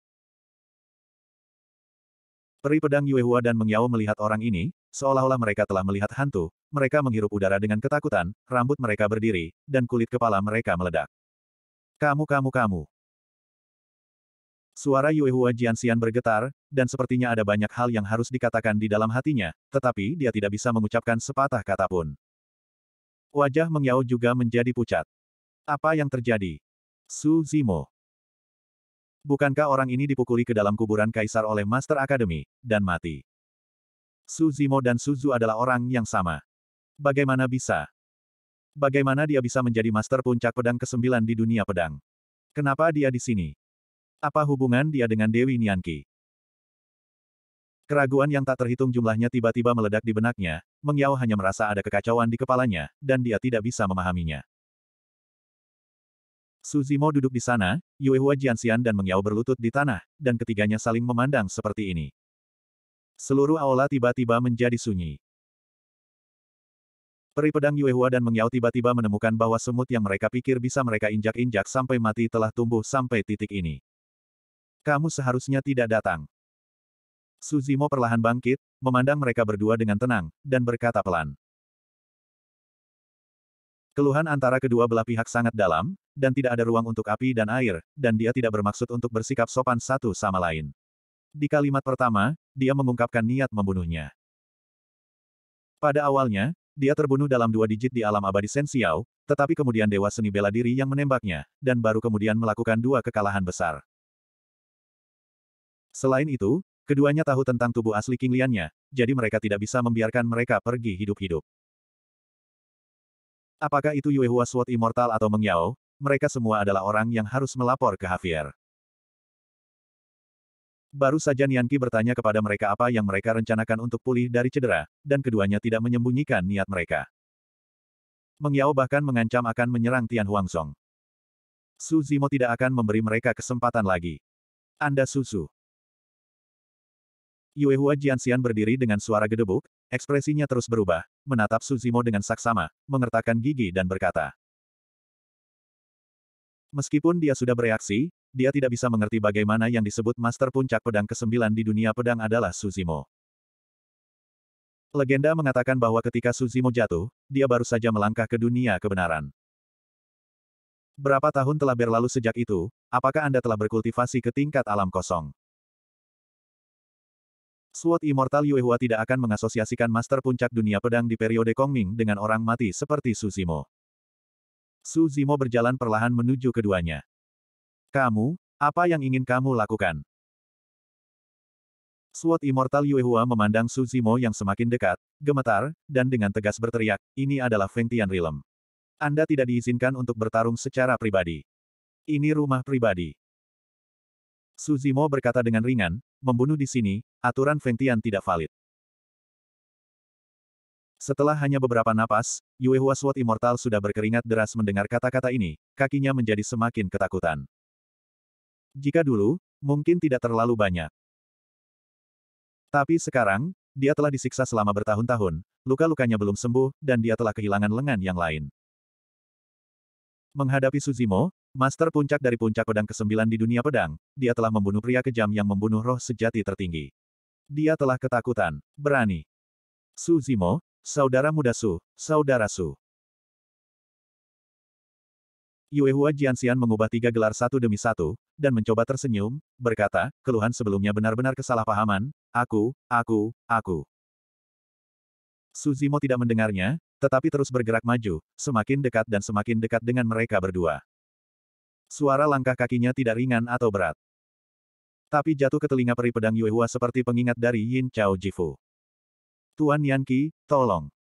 Peri pedang Yuehua dan Mengyao melihat orang ini, seolah-olah mereka telah melihat hantu, mereka menghirup udara dengan ketakutan, rambut mereka berdiri, dan kulit kepala mereka meledak. Kamu kamu kamu. Suara Yuehua Jianxian bergetar, dan sepertinya ada banyak hal yang harus dikatakan di dalam hatinya, tetapi dia tidak bisa mengucapkan sepatah kata pun. Wajah Meng juga menjadi pucat. Apa yang terjadi? Su Zimo. Bukankah orang ini dipukuli ke dalam kuburan kaisar oleh Master Academy, dan mati? Su Zimo dan Suzu adalah orang yang sama. Bagaimana bisa? Bagaimana dia bisa menjadi master puncak pedang ke-9 di dunia pedang? Kenapa dia di sini? Apa hubungan dia dengan Dewi Nianki? Keraguan yang tak terhitung jumlahnya tiba-tiba meledak di benaknya, Meng hanya merasa ada kekacauan di kepalanya, dan dia tidak bisa memahaminya. Su Zimo duduk di sana, Yue Hua Jianxian dan Meng berlutut di tanah, dan ketiganya saling memandang seperti ini. Seluruh aula tiba-tiba menjadi sunyi. Peri pedang Yue Hua dan Meng tiba-tiba menemukan bahwa semut yang mereka pikir bisa mereka injak-injak sampai mati telah tumbuh sampai titik ini. Kamu seharusnya tidak datang. Suzimo perlahan bangkit, memandang mereka berdua dengan tenang, dan berkata pelan. Keluhan antara kedua belah pihak sangat dalam, dan tidak ada ruang untuk api dan air, dan dia tidak bermaksud untuk bersikap sopan satu sama lain. Di kalimat pertama, dia mengungkapkan niat membunuhnya. Pada awalnya, dia terbunuh dalam dua digit di alam abadi Sensiau, tetapi kemudian Dewa Seni Bela Diri yang menembaknya, dan baru kemudian melakukan dua kekalahan besar. Selain itu, Keduanya tahu tentang tubuh asli King Liannya, jadi mereka tidak bisa membiarkan mereka pergi hidup-hidup. Apakah itu Yuehua Sword Immortal atau Meng mereka semua adalah orang yang harus melapor ke Javier. Baru saja Nianki bertanya kepada mereka apa yang mereka rencanakan untuk pulih dari cedera, dan keduanya tidak menyembunyikan niat mereka. Meng bahkan mengancam akan menyerang Tian Huangsong. Su Zimo tidak akan memberi mereka kesempatan lagi. Anda susu. Yuehua Jianxian berdiri dengan suara gedebuk, ekspresinya terus berubah, menatap Suzimo dengan saksama, mengertakkan gigi dan berkata. Meskipun dia sudah bereaksi, dia tidak bisa mengerti bagaimana yang disebut Master Puncak Pedang ke-9 di dunia pedang adalah Suzimo. Legenda mengatakan bahwa ketika Suzimo jatuh, dia baru saja melangkah ke dunia kebenaran. Berapa tahun telah berlalu sejak itu, apakah Anda telah berkultivasi ke tingkat alam kosong? Sword Immortal Yuehua tidak akan mengasosiasikan Master Puncak Dunia Pedang di periode Kongming dengan orang mati seperti Su Zimo. Su Zimo berjalan perlahan menuju keduanya. Kamu, apa yang ingin kamu lakukan? Sword Immortal Yuehua memandang Su Zimo yang semakin dekat, gemetar, dan dengan tegas berteriak, ini adalah Feng Tian Realm. Anda tidak diizinkan untuk bertarung secara pribadi. Ini rumah pribadi. Suzimo berkata dengan ringan, Membunuh di sini, aturan Feng Tian tidak valid. Setelah hanya beberapa napas, Yue Hua Sword Immortal sudah berkeringat deras mendengar kata-kata ini, kakinya menjadi semakin ketakutan. Jika dulu, mungkin tidak terlalu banyak. Tapi sekarang, dia telah disiksa selama bertahun-tahun, luka-lukanya belum sembuh, dan dia telah kehilangan lengan yang lain. Menghadapi Suzimo, Master puncak dari puncak pedang ke-9 di dunia pedang, dia telah membunuh pria kejam yang membunuh roh sejati tertinggi. Dia telah ketakutan, berani. Su Zimo, saudara muda Su, saudara Su. Yuehua Jianxian mengubah tiga gelar satu demi satu, dan mencoba tersenyum, berkata, keluhan sebelumnya benar-benar kesalahpahaman, aku, aku, aku. Suzimo tidak mendengarnya, tetapi terus bergerak maju, semakin dekat dan semakin dekat dengan mereka berdua. Suara langkah kakinya tidak ringan atau berat. Tapi jatuh ke telinga peri pedang Yuehua seperti pengingat dari Yin Chao Jifu. Tuan Yan Qi, tolong.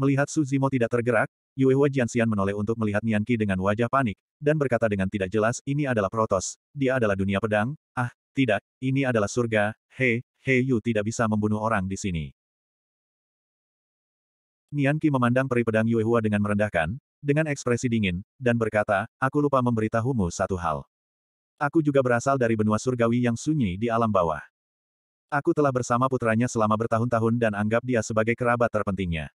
Melihat Su Zimo tidak tergerak, Yuehua Hua Jianxian menoleh untuk melihat Nian Qi dengan wajah panik, dan berkata dengan tidak jelas, ini adalah Protos, dia adalah dunia pedang, ah, tidak, ini adalah surga, he, he, Yu tidak bisa membunuh orang di sini. Nian Qi memandang peri pedang Yue Hua dengan merendahkan, dengan ekspresi dingin, dan berkata, aku lupa memberitahumu satu hal. Aku juga berasal dari benua surgawi yang sunyi di alam bawah. Aku telah bersama putranya selama bertahun-tahun dan anggap dia sebagai kerabat terpentingnya.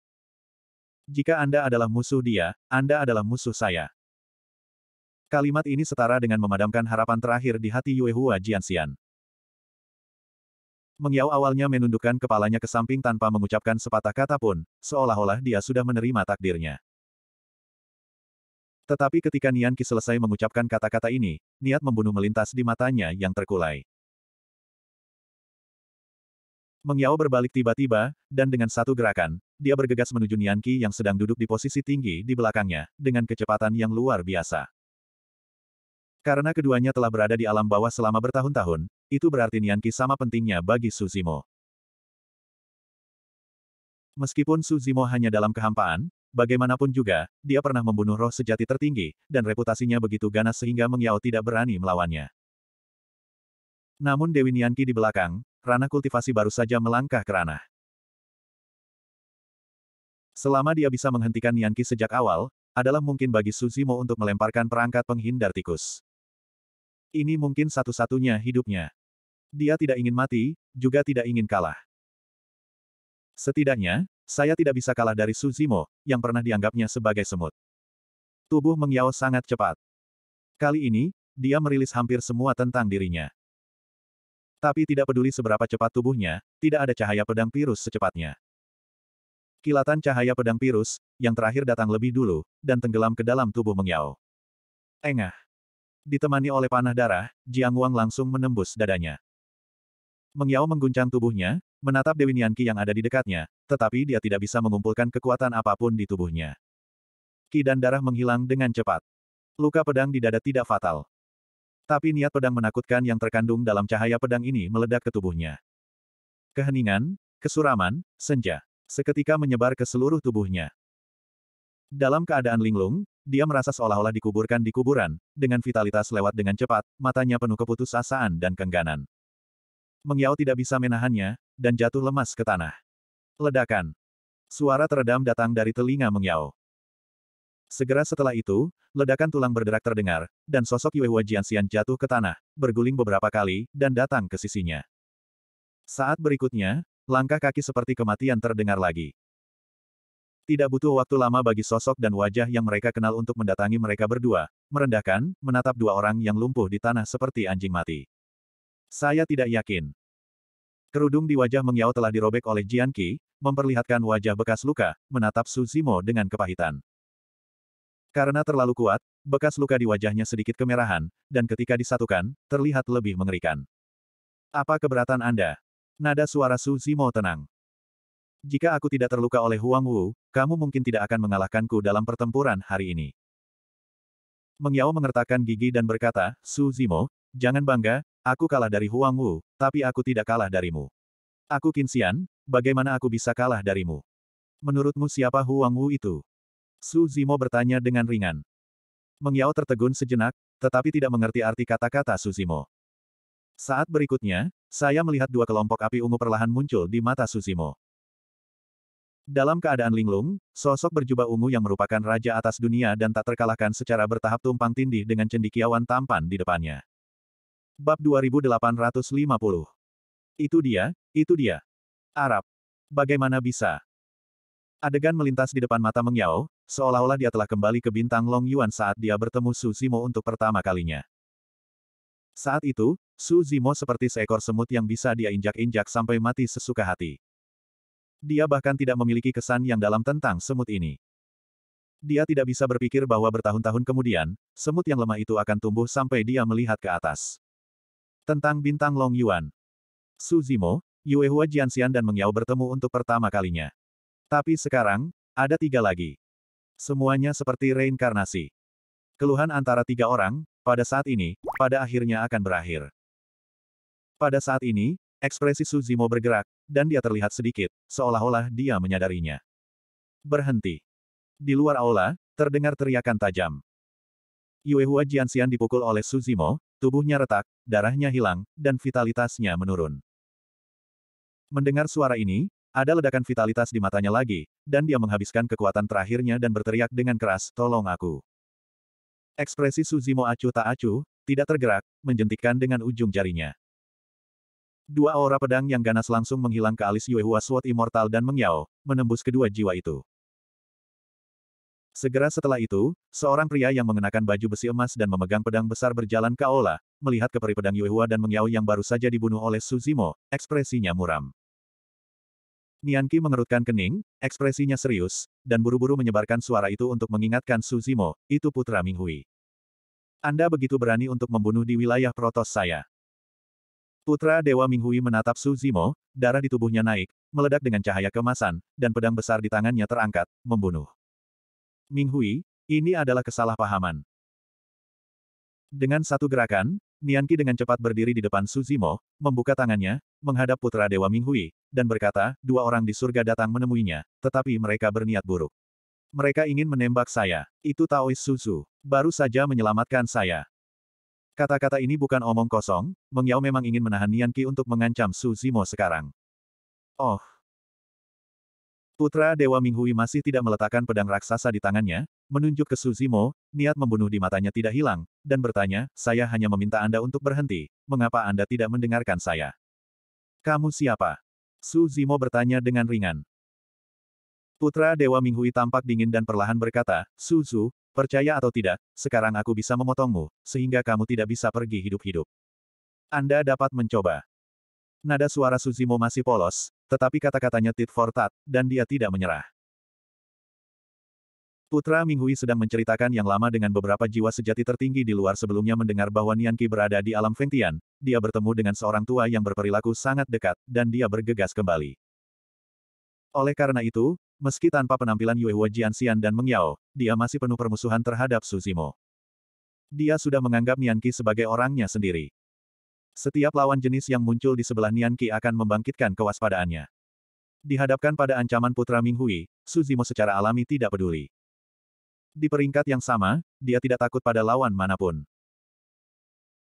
Jika Anda adalah musuh dia, Anda adalah musuh saya. Kalimat ini setara dengan memadamkan harapan terakhir di hati Yue Hua Jianxian. Mengyau awalnya menundukkan kepalanya ke samping tanpa mengucapkan sepatah kata pun, seolah-olah dia sudah menerima takdirnya. Tetapi ketika Nian Qi selesai mengucapkan kata-kata ini, niat membunuh melintas di matanya yang terkulai. Mengyao berbalik tiba-tiba, dan dengan satu gerakan, dia bergegas menuju Nianki yang sedang duduk di posisi tinggi di belakangnya, dengan kecepatan yang luar biasa. Karena keduanya telah berada di alam bawah selama bertahun-tahun, itu berarti Nianqi sama pentingnya bagi Suzimo. Meskipun Suzimo hanya dalam kehampaan, bagaimanapun juga, dia pernah membunuh roh sejati tertinggi, dan reputasinya begitu ganas sehingga Mengyao tidak berani melawannya. Namun Dewi Nianqi di belakang, ranah kultivasi baru saja melangkah ke ranah. Selama dia bisa menghentikan Nianqi sejak awal, adalah mungkin bagi Suzimo untuk melemparkan perangkat penghindar tikus. Ini mungkin satu-satunya hidupnya. Dia tidak ingin mati, juga tidak ingin kalah. Setidaknya, saya tidak bisa kalah dari Suzimo, yang pernah dianggapnya sebagai semut. Tubuh Mengyao sangat cepat. Kali ini, dia merilis hampir semua tentang dirinya. Tapi tidak peduli seberapa cepat tubuhnya, tidak ada cahaya pedang virus secepatnya. Kilatan cahaya pedang virus, yang terakhir datang lebih dulu, dan tenggelam ke dalam tubuh Mengyao. Engah. Ditemani oleh panah darah, Jiang Wang langsung menembus dadanya. Mengyao mengguncang tubuhnya, menatap Dewi Nianki yang ada di dekatnya, tetapi dia tidak bisa mengumpulkan kekuatan apapun di tubuhnya. Ki dan darah menghilang dengan cepat. Luka pedang di dada tidak fatal. Tapi niat pedang menakutkan yang terkandung dalam cahaya pedang ini meledak ke tubuhnya. Keheningan, kesuraman, senja, seketika menyebar ke seluruh tubuhnya. Dalam keadaan linglung, dia merasa seolah-olah dikuburkan di kuburan, dengan vitalitas lewat dengan cepat, matanya penuh keputusasaan dan kengganan. Mengyao tidak bisa menahannya, dan jatuh lemas ke tanah. Ledakan. Suara teredam datang dari telinga Mengyao. Segera setelah itu, ledakan tulang berderak terdengar, dan sosok Yuehua Jianxian jatuh ke tanah, berguling beberapa kali, dan datang ke sisinya. Saat berikutnya, langkah kaki seperti kematian terdengar lagi. Tidak butuh waktu lama bagi sosok dan wajah yang mereka kenal untuk mendatangi mereka berdua, merendahkan, menatap dua orang yang lumpuh di tanah seperti anjing mati. Saya tidak yakin. Kerudung di wajah Mengyao telah dirobek oleh Jian Qi, memperlihatkan wajah bekas luka, menatap Su Zimo dengan kepahitan. Karena terlalu kuat, bekas luka di wajahnya sedikit kemerahan, dan ketika disatukan, terlihat lebih mengerikan. Apa keberatan Anda? Nada suara Su Zimo tenang. Jika aku tidak terluka oleh Huang Wu, kamu mungkin tidak akan mengalahkanku dalam pertempuran hari ini. Mengyao mengertakkan gigi dan berkata, Su Zimo, jangan bangga, Aku kalah dari Huang Wu, tapi aku tidak kalah darimu. Aku Xian, bagaimana aku bisa kalah darimu? Menurutmu siapa Huang Wu itu? Su Zimo bertanya dengan ringan. Mengyao tertegun sejenak, tetapi tidak mengerti arti kata-kata Su Zimo. Saat berikutnya, saya melihat dua kelompok api ungu perlahan muncul di mata Su Zimo. Dalam keadaan linglung, sosok berjubah ungu yang merupakan raja atas dunia dan tak terkalahkan secara bertahap tumpang tindih dengan cendikiawan tampan di depannya. Bab 2850. Itu dia, itu dia. Arab. Bagaimana bisa? Adegan melintas di depan mata Mengyao seolah-olah dia telah kembali ke bintang Long Yuan saat dia bertemu Su Zimo untuk pertama kalinya. Saat itu, Su Zimo seperti seekor semut yang bisa dia injak-injak sampai mati sesuka hati. Dia bahkan tidak memiliki kesan yang dalam tentang semut ini. Dia tidak bisa berpikir bahwa bertahun-tahun kemudian, semut yang lemah itu akan tumbuh sampai dia melihat ke atas. Tentang bintang Long Yuan. Su Zimo, Yue Hua Jianxian dan Mengyao bertemu untuk pertama kalinya. Tapi sekarang, ada tiga lagi. Semuanya seperti reinkarnasi. Keluhan antara tiga orang, pada saat ini, pada akhirnya akan berakhir. Pada saat ini, ekspresi Su Zimo bergerak, dan dia terlihat sedikit, seolah-olah dia menyadarinya. Berhenti. Di luar aula, terdengar teriakan tajam. Yue Hua Jianxian dipukul oleh Su Zimo. Tubuhnya retak, darahnya hilang, dan vitalitasnya menurun. Mendengar suara ini, ada ledakan vitalitas di matanya lagi, dan dia menghabiskan kekuatan terakhirnya dan berteriak dengan keras, tolong aku. Ekspresi Suzimo acu tak acu, tidak tergerak, menjentikkan dengan ujung jarinya. Dua aura pedang yang ganas langsung menghilang ke alis Yuehua Sword Immortal dan mengyao, menembus kedua jiwa itu. Segera setelah itu, seorang pria yang mengenakan baju besi emas dan memegang pedang besar berjalan ke aula, melihat keperi pedang Yuehua dan Mengyao yang baru saja dibunuh oleh Suzimo, ekspresinya muram. Nianki mengerutkan kening, ekspresinya serius, dan buru-buru menyebarkan suara itu untuk mengingatkan Suzimo, itu putra Minghui. Anda begitu berani untuk membunuh di wilayah protos saya. Putra Dewa Minghui menatap Suzimo, darah di tubuhnya naik, meledak dengan cahaya kemasan, dan pedang besar di tangannya terangkat, membunuh. Minghui, ini adalah kesalahpahaman. Dengan satu gerakan, Nianki dengan cepat berdiri di depan Suzimo, membuka tangannya, menghadap putra Dewa Minghui, dan berkata, dua orang di surga datang menemuinya, tetapi mereka berniat buruk. Mereka ingin menembak saya. Itu Taois Suzu. Baru saja menyelamatkan saya. Kata-kata ini bukan omong kosong, Meng Yao memang ingin menahan Nianki untuk mengancam Su Zimo sekarang. Oh, Putra Dewa Minghui masih tidak meletakkan pedang raksasa di tangannya, menunjuk ke Suzimo, niat membunuh di matanya tidak hilang, dan bertanya, saya hanya meminta Anda untuk berhenti, mengapa Anda tidak mendengarkan saya? Kamu siapa? Suzimo bertanya dengan ringan. Putra Dewa Minghui tampak dingin dan perlahan berkata, Suzu, percaya atau tidak, sekarang aku bisa memotongmu, sehingga kamu tidak bisa pergi hidup-hidup. Anda dapat mencoba. Nada suara Suzimo masih polos, tetapi kata-katanya tit for tat, dan dia tidak menyerah. Putra Minghui sedang menceritakan yang lama dengan beberapa jiwa sejati tertinggi di luar sebelumnya mendengar bahwa Nian berada di alam Fengtian, dia bertemu dengan seorang tua yang berperilaku sangat dekat, dan dia bergegas kembali. Oleh karena itu, meski tanpa penampilan Yue Hua Jianxian dan Meng Yao, dia masih penuh permusuhan terhadap Suzimo. Dia sudah menganggap Nian sebagai orangnya sendiri. Setiap lawan jenis yang muncul di sebelah Nian Qi akan membangkitkan kewaspadaannya. Dihadapkan pada ancaman putra Minghui, Suzimo secara alami tidak peduli. Di peringkat yang sama, dia tidak takut pada lawan manapun.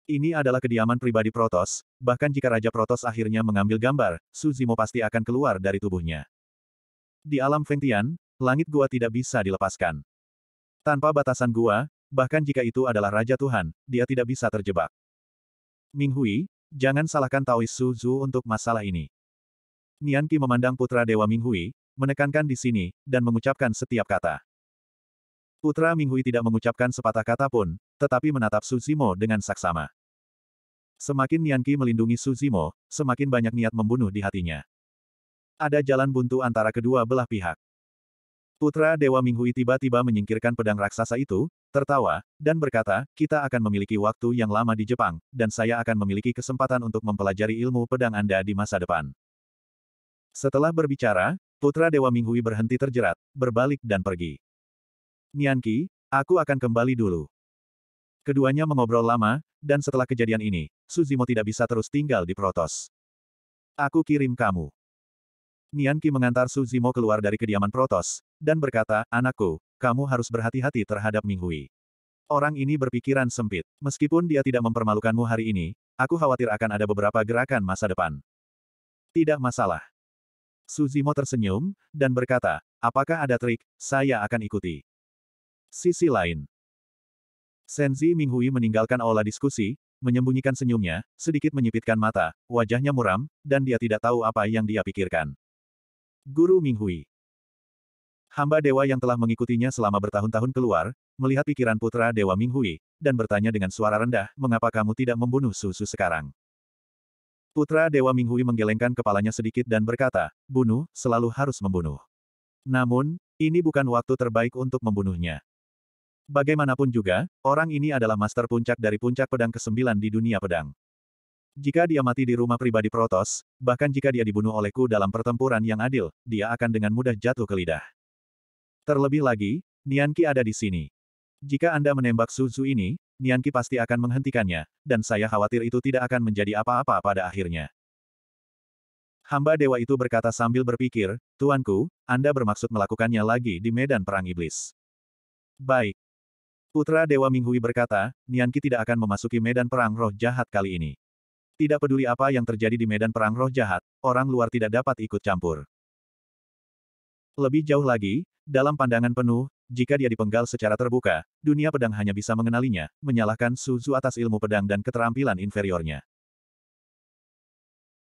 Ini adalah kediaman pribadi Protos, bahkan jika Raja Protos akhirnya mengambil gambar, Suzimo pasti akan keluar dari tubuhnya. Di alam Feng Tian, langit gua tidak bisa dilepaskan. Tanpa batasan gua, bahkan jika itu adalah Raja Tuhan, dia tidak bisa terjebak. Ming Hui, jangan salahkan Taois Su Zhu untuk masalah ini. Nian memandang putra Dewa Ming Hui, menekankan di sini, dan mengucapkan setiap kata. Putra Ming Hui tidak mengucapkan sepatah kata pun, tetapi menatap Su Zimo dengan saksama. Semakin Nian melindungi Su Zimo, semakin banyak niat membunuh di hatinya. Ada jalan buntu antara kedua belah pihak. Putra Dewa Minghui tiba-tiba menyingkirkan pedang raksasa itu, tertawa, dan berkata, kita akan memiliki waktu yang lama di Jepang, dan saya akan memiliki kesempatan untuk mempelajari ilmu pedang Anda di masa depan. Setelah berbicara, Putra Dewa Minghui berhenti terjerat, berbalik dan pergi. Nianki, aku akan kembali dulu. Keduanya mengobrol lama, dan setelah kejadian ini, Suzimo tidak bisa terus tinggal di Protos. Aku kirim kamu. Nianki mengantar Suzimo keluar dari kediaman Protos, dan berkata, Anakku, kamu harus berhati-hati terhadap Ming Hui. Orang ini berpikiran sempit. Meskipun dia tidak mempermalukanmu hari ini, aku khawatir akan ada beberapa gerakan masa depan. Tidak masalah. Suzimo tersenyum, dan berkata, apakah ada trik, saya akan ikuti. Sisi lain. Senzi Minghui meninggalkan aula diskusi, menyembunyikan senyumnya, sedikit menyipitkan mata, wajahnya muram, dan dia tidak tahu apa yang dia pikirkan. Guru Minghui. Hamba dewa yang telah mengikutinya selama bertahun-tahun keluar, melihat pikiran putra Dewa Minghui, dan bertanya dengan suara rendah, mengapa kamu tidak membunuh susu sekarang? Putra Dewa Minghui menggelengkan kepalanya sedikit dan berkata, bunuh, selalu harus membunuh. Namun, ini bukan waktu terbaik untuk membunuhnya. Bagaimanapun juga, orang ini adalah master puncak dari puncak pedang ke-9 di dunia pedang. Jika dia mati di rumah pribadi Protos, bahkan jika dia dibunuh olehku dalam pertempuran yang adil, dia akan dengan mudah jatuh ke lidah. Terlebih lagi, Nianki ada di sini. Jika Anda menembak Suzu ini, Nianki pasti akan menghentikannya, dan saya khawatir itu tidak akan menjadi apa-apa pada akhirnya. Hamba dewa itu berkata sambil berpikir, Tuanku, Anda bermaksud melakukannya lagi di medan perang iblis. Baik. Putra Dewa Minghui berkata, Nianki tidak akan memasuki medan perang roh jahat kali ini. Tidak peduli apa yang terjadi di medan perang roh jahat, orang luar tidak dapat ikut campur. Lebih jauh lagi, dalam pandangan penuh, jika dia dipenggal secara terbuka, dunia pedang hanya bisa mengenalinya, menyalahkan Suzu atas ilmu pedang dan keterampilan inferiornya.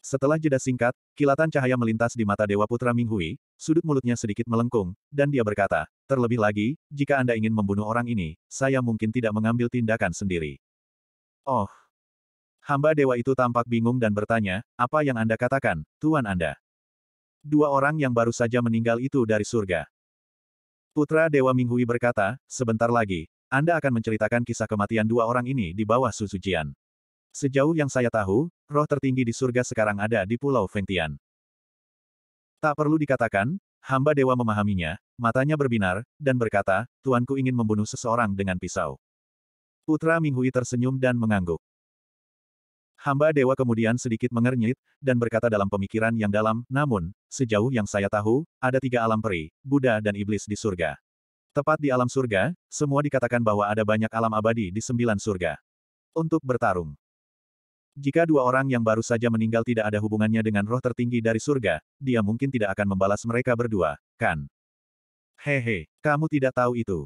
Setelah jeda singkat, kilatan cahaya melintas di mata Dewa Putra Minghui, sudut mulutnya sedikit melengkung, dan dia berkata, terlebih lagi, jika Anda ingin membunuh orang ini, saya mungkin tidak mengambil tindakan sendiri. Oh! Hamba dewa itu tampak bingung dan bertanya, apa yang Anda katakan, Tuan Anda? dua orang yang baru saja meninggal itu dari surga. Putra Dewa Minghui berkata, sebentar lagi, Anda akan menceritakan kisah kematian dua orang ini di bawah Susujian. Sejauh yang saya tahu, roh tertinggi di surga sekarang ada di Pulau Fengtian. Tak perlu dikatakan, hamba dewa memahaminya, matanya berbinar, dan berkata, Tuanku ingin membunuh seseorang dengan pisau. Putra Minghui tersenyum dan mengangguk. Hamba dewa kemudian sedikit mengernyit, dan berkata dalam pemikiran yang dalam, namun, sejauh yang saya tahu, ada tiga alam peri, Buddha dan Iblis di surga. Tepat di alam surga, semua dikatakan bahwa ada banyak alam abadi di sembilan surga. Untuk bertarung. Jika dua orang yang baru saja meninggal tidak ada hubungannya dengan roh tertinggi dari surga, dia mungkin tidak akan membalas mereka berdua, kan? Hehe, kamu tidak tahu itu.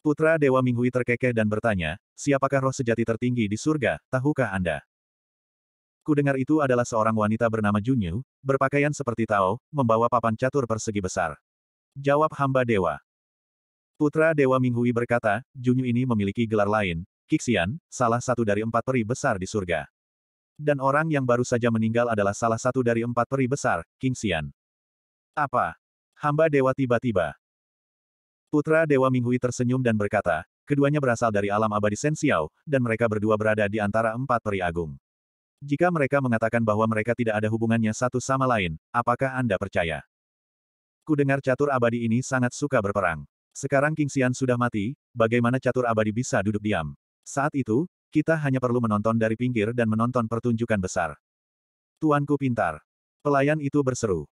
Putra Dewa Minghui terkekeh dan bertanya, siapakah roh sejati tertinggi di surga, tahukah Anda? Kudengar itu adalah seorang wanita bernama Junyu, berpakaian seperti Tao, membawa papan catur persegi besar. Jawab hamba dewa. Putra Dewa Minghui berkata, Junyu ini memiliki gelar lain, Kixian, salah satu dari empat peri besar di surga. Dan orang yang baru saja meninggal adalah salah satu dari empat peri besar, Kingxian. Apa? Hamba Dewa tiba-tiba. Putra Dewa Minghui tersenyum dan berkata, keduanya berasal dari alam abadi Sensiao, dan mereka berdua berada di antara empat peri agung. Jika mereka mengatakan bahwa mereka tidak ada hubungannya satu sama lain, apakah Anda percaya? Ku dengar catur abadi ini sangat suka berperang. Sekarang King Xian sudah mati, bagaimana catur abadi bisa duduk diam? Saat itu, kita hanya perlu menonton dari pinggir dan menonton pertunjukan besar. Tuanku pintar. Pelayan itu berseru.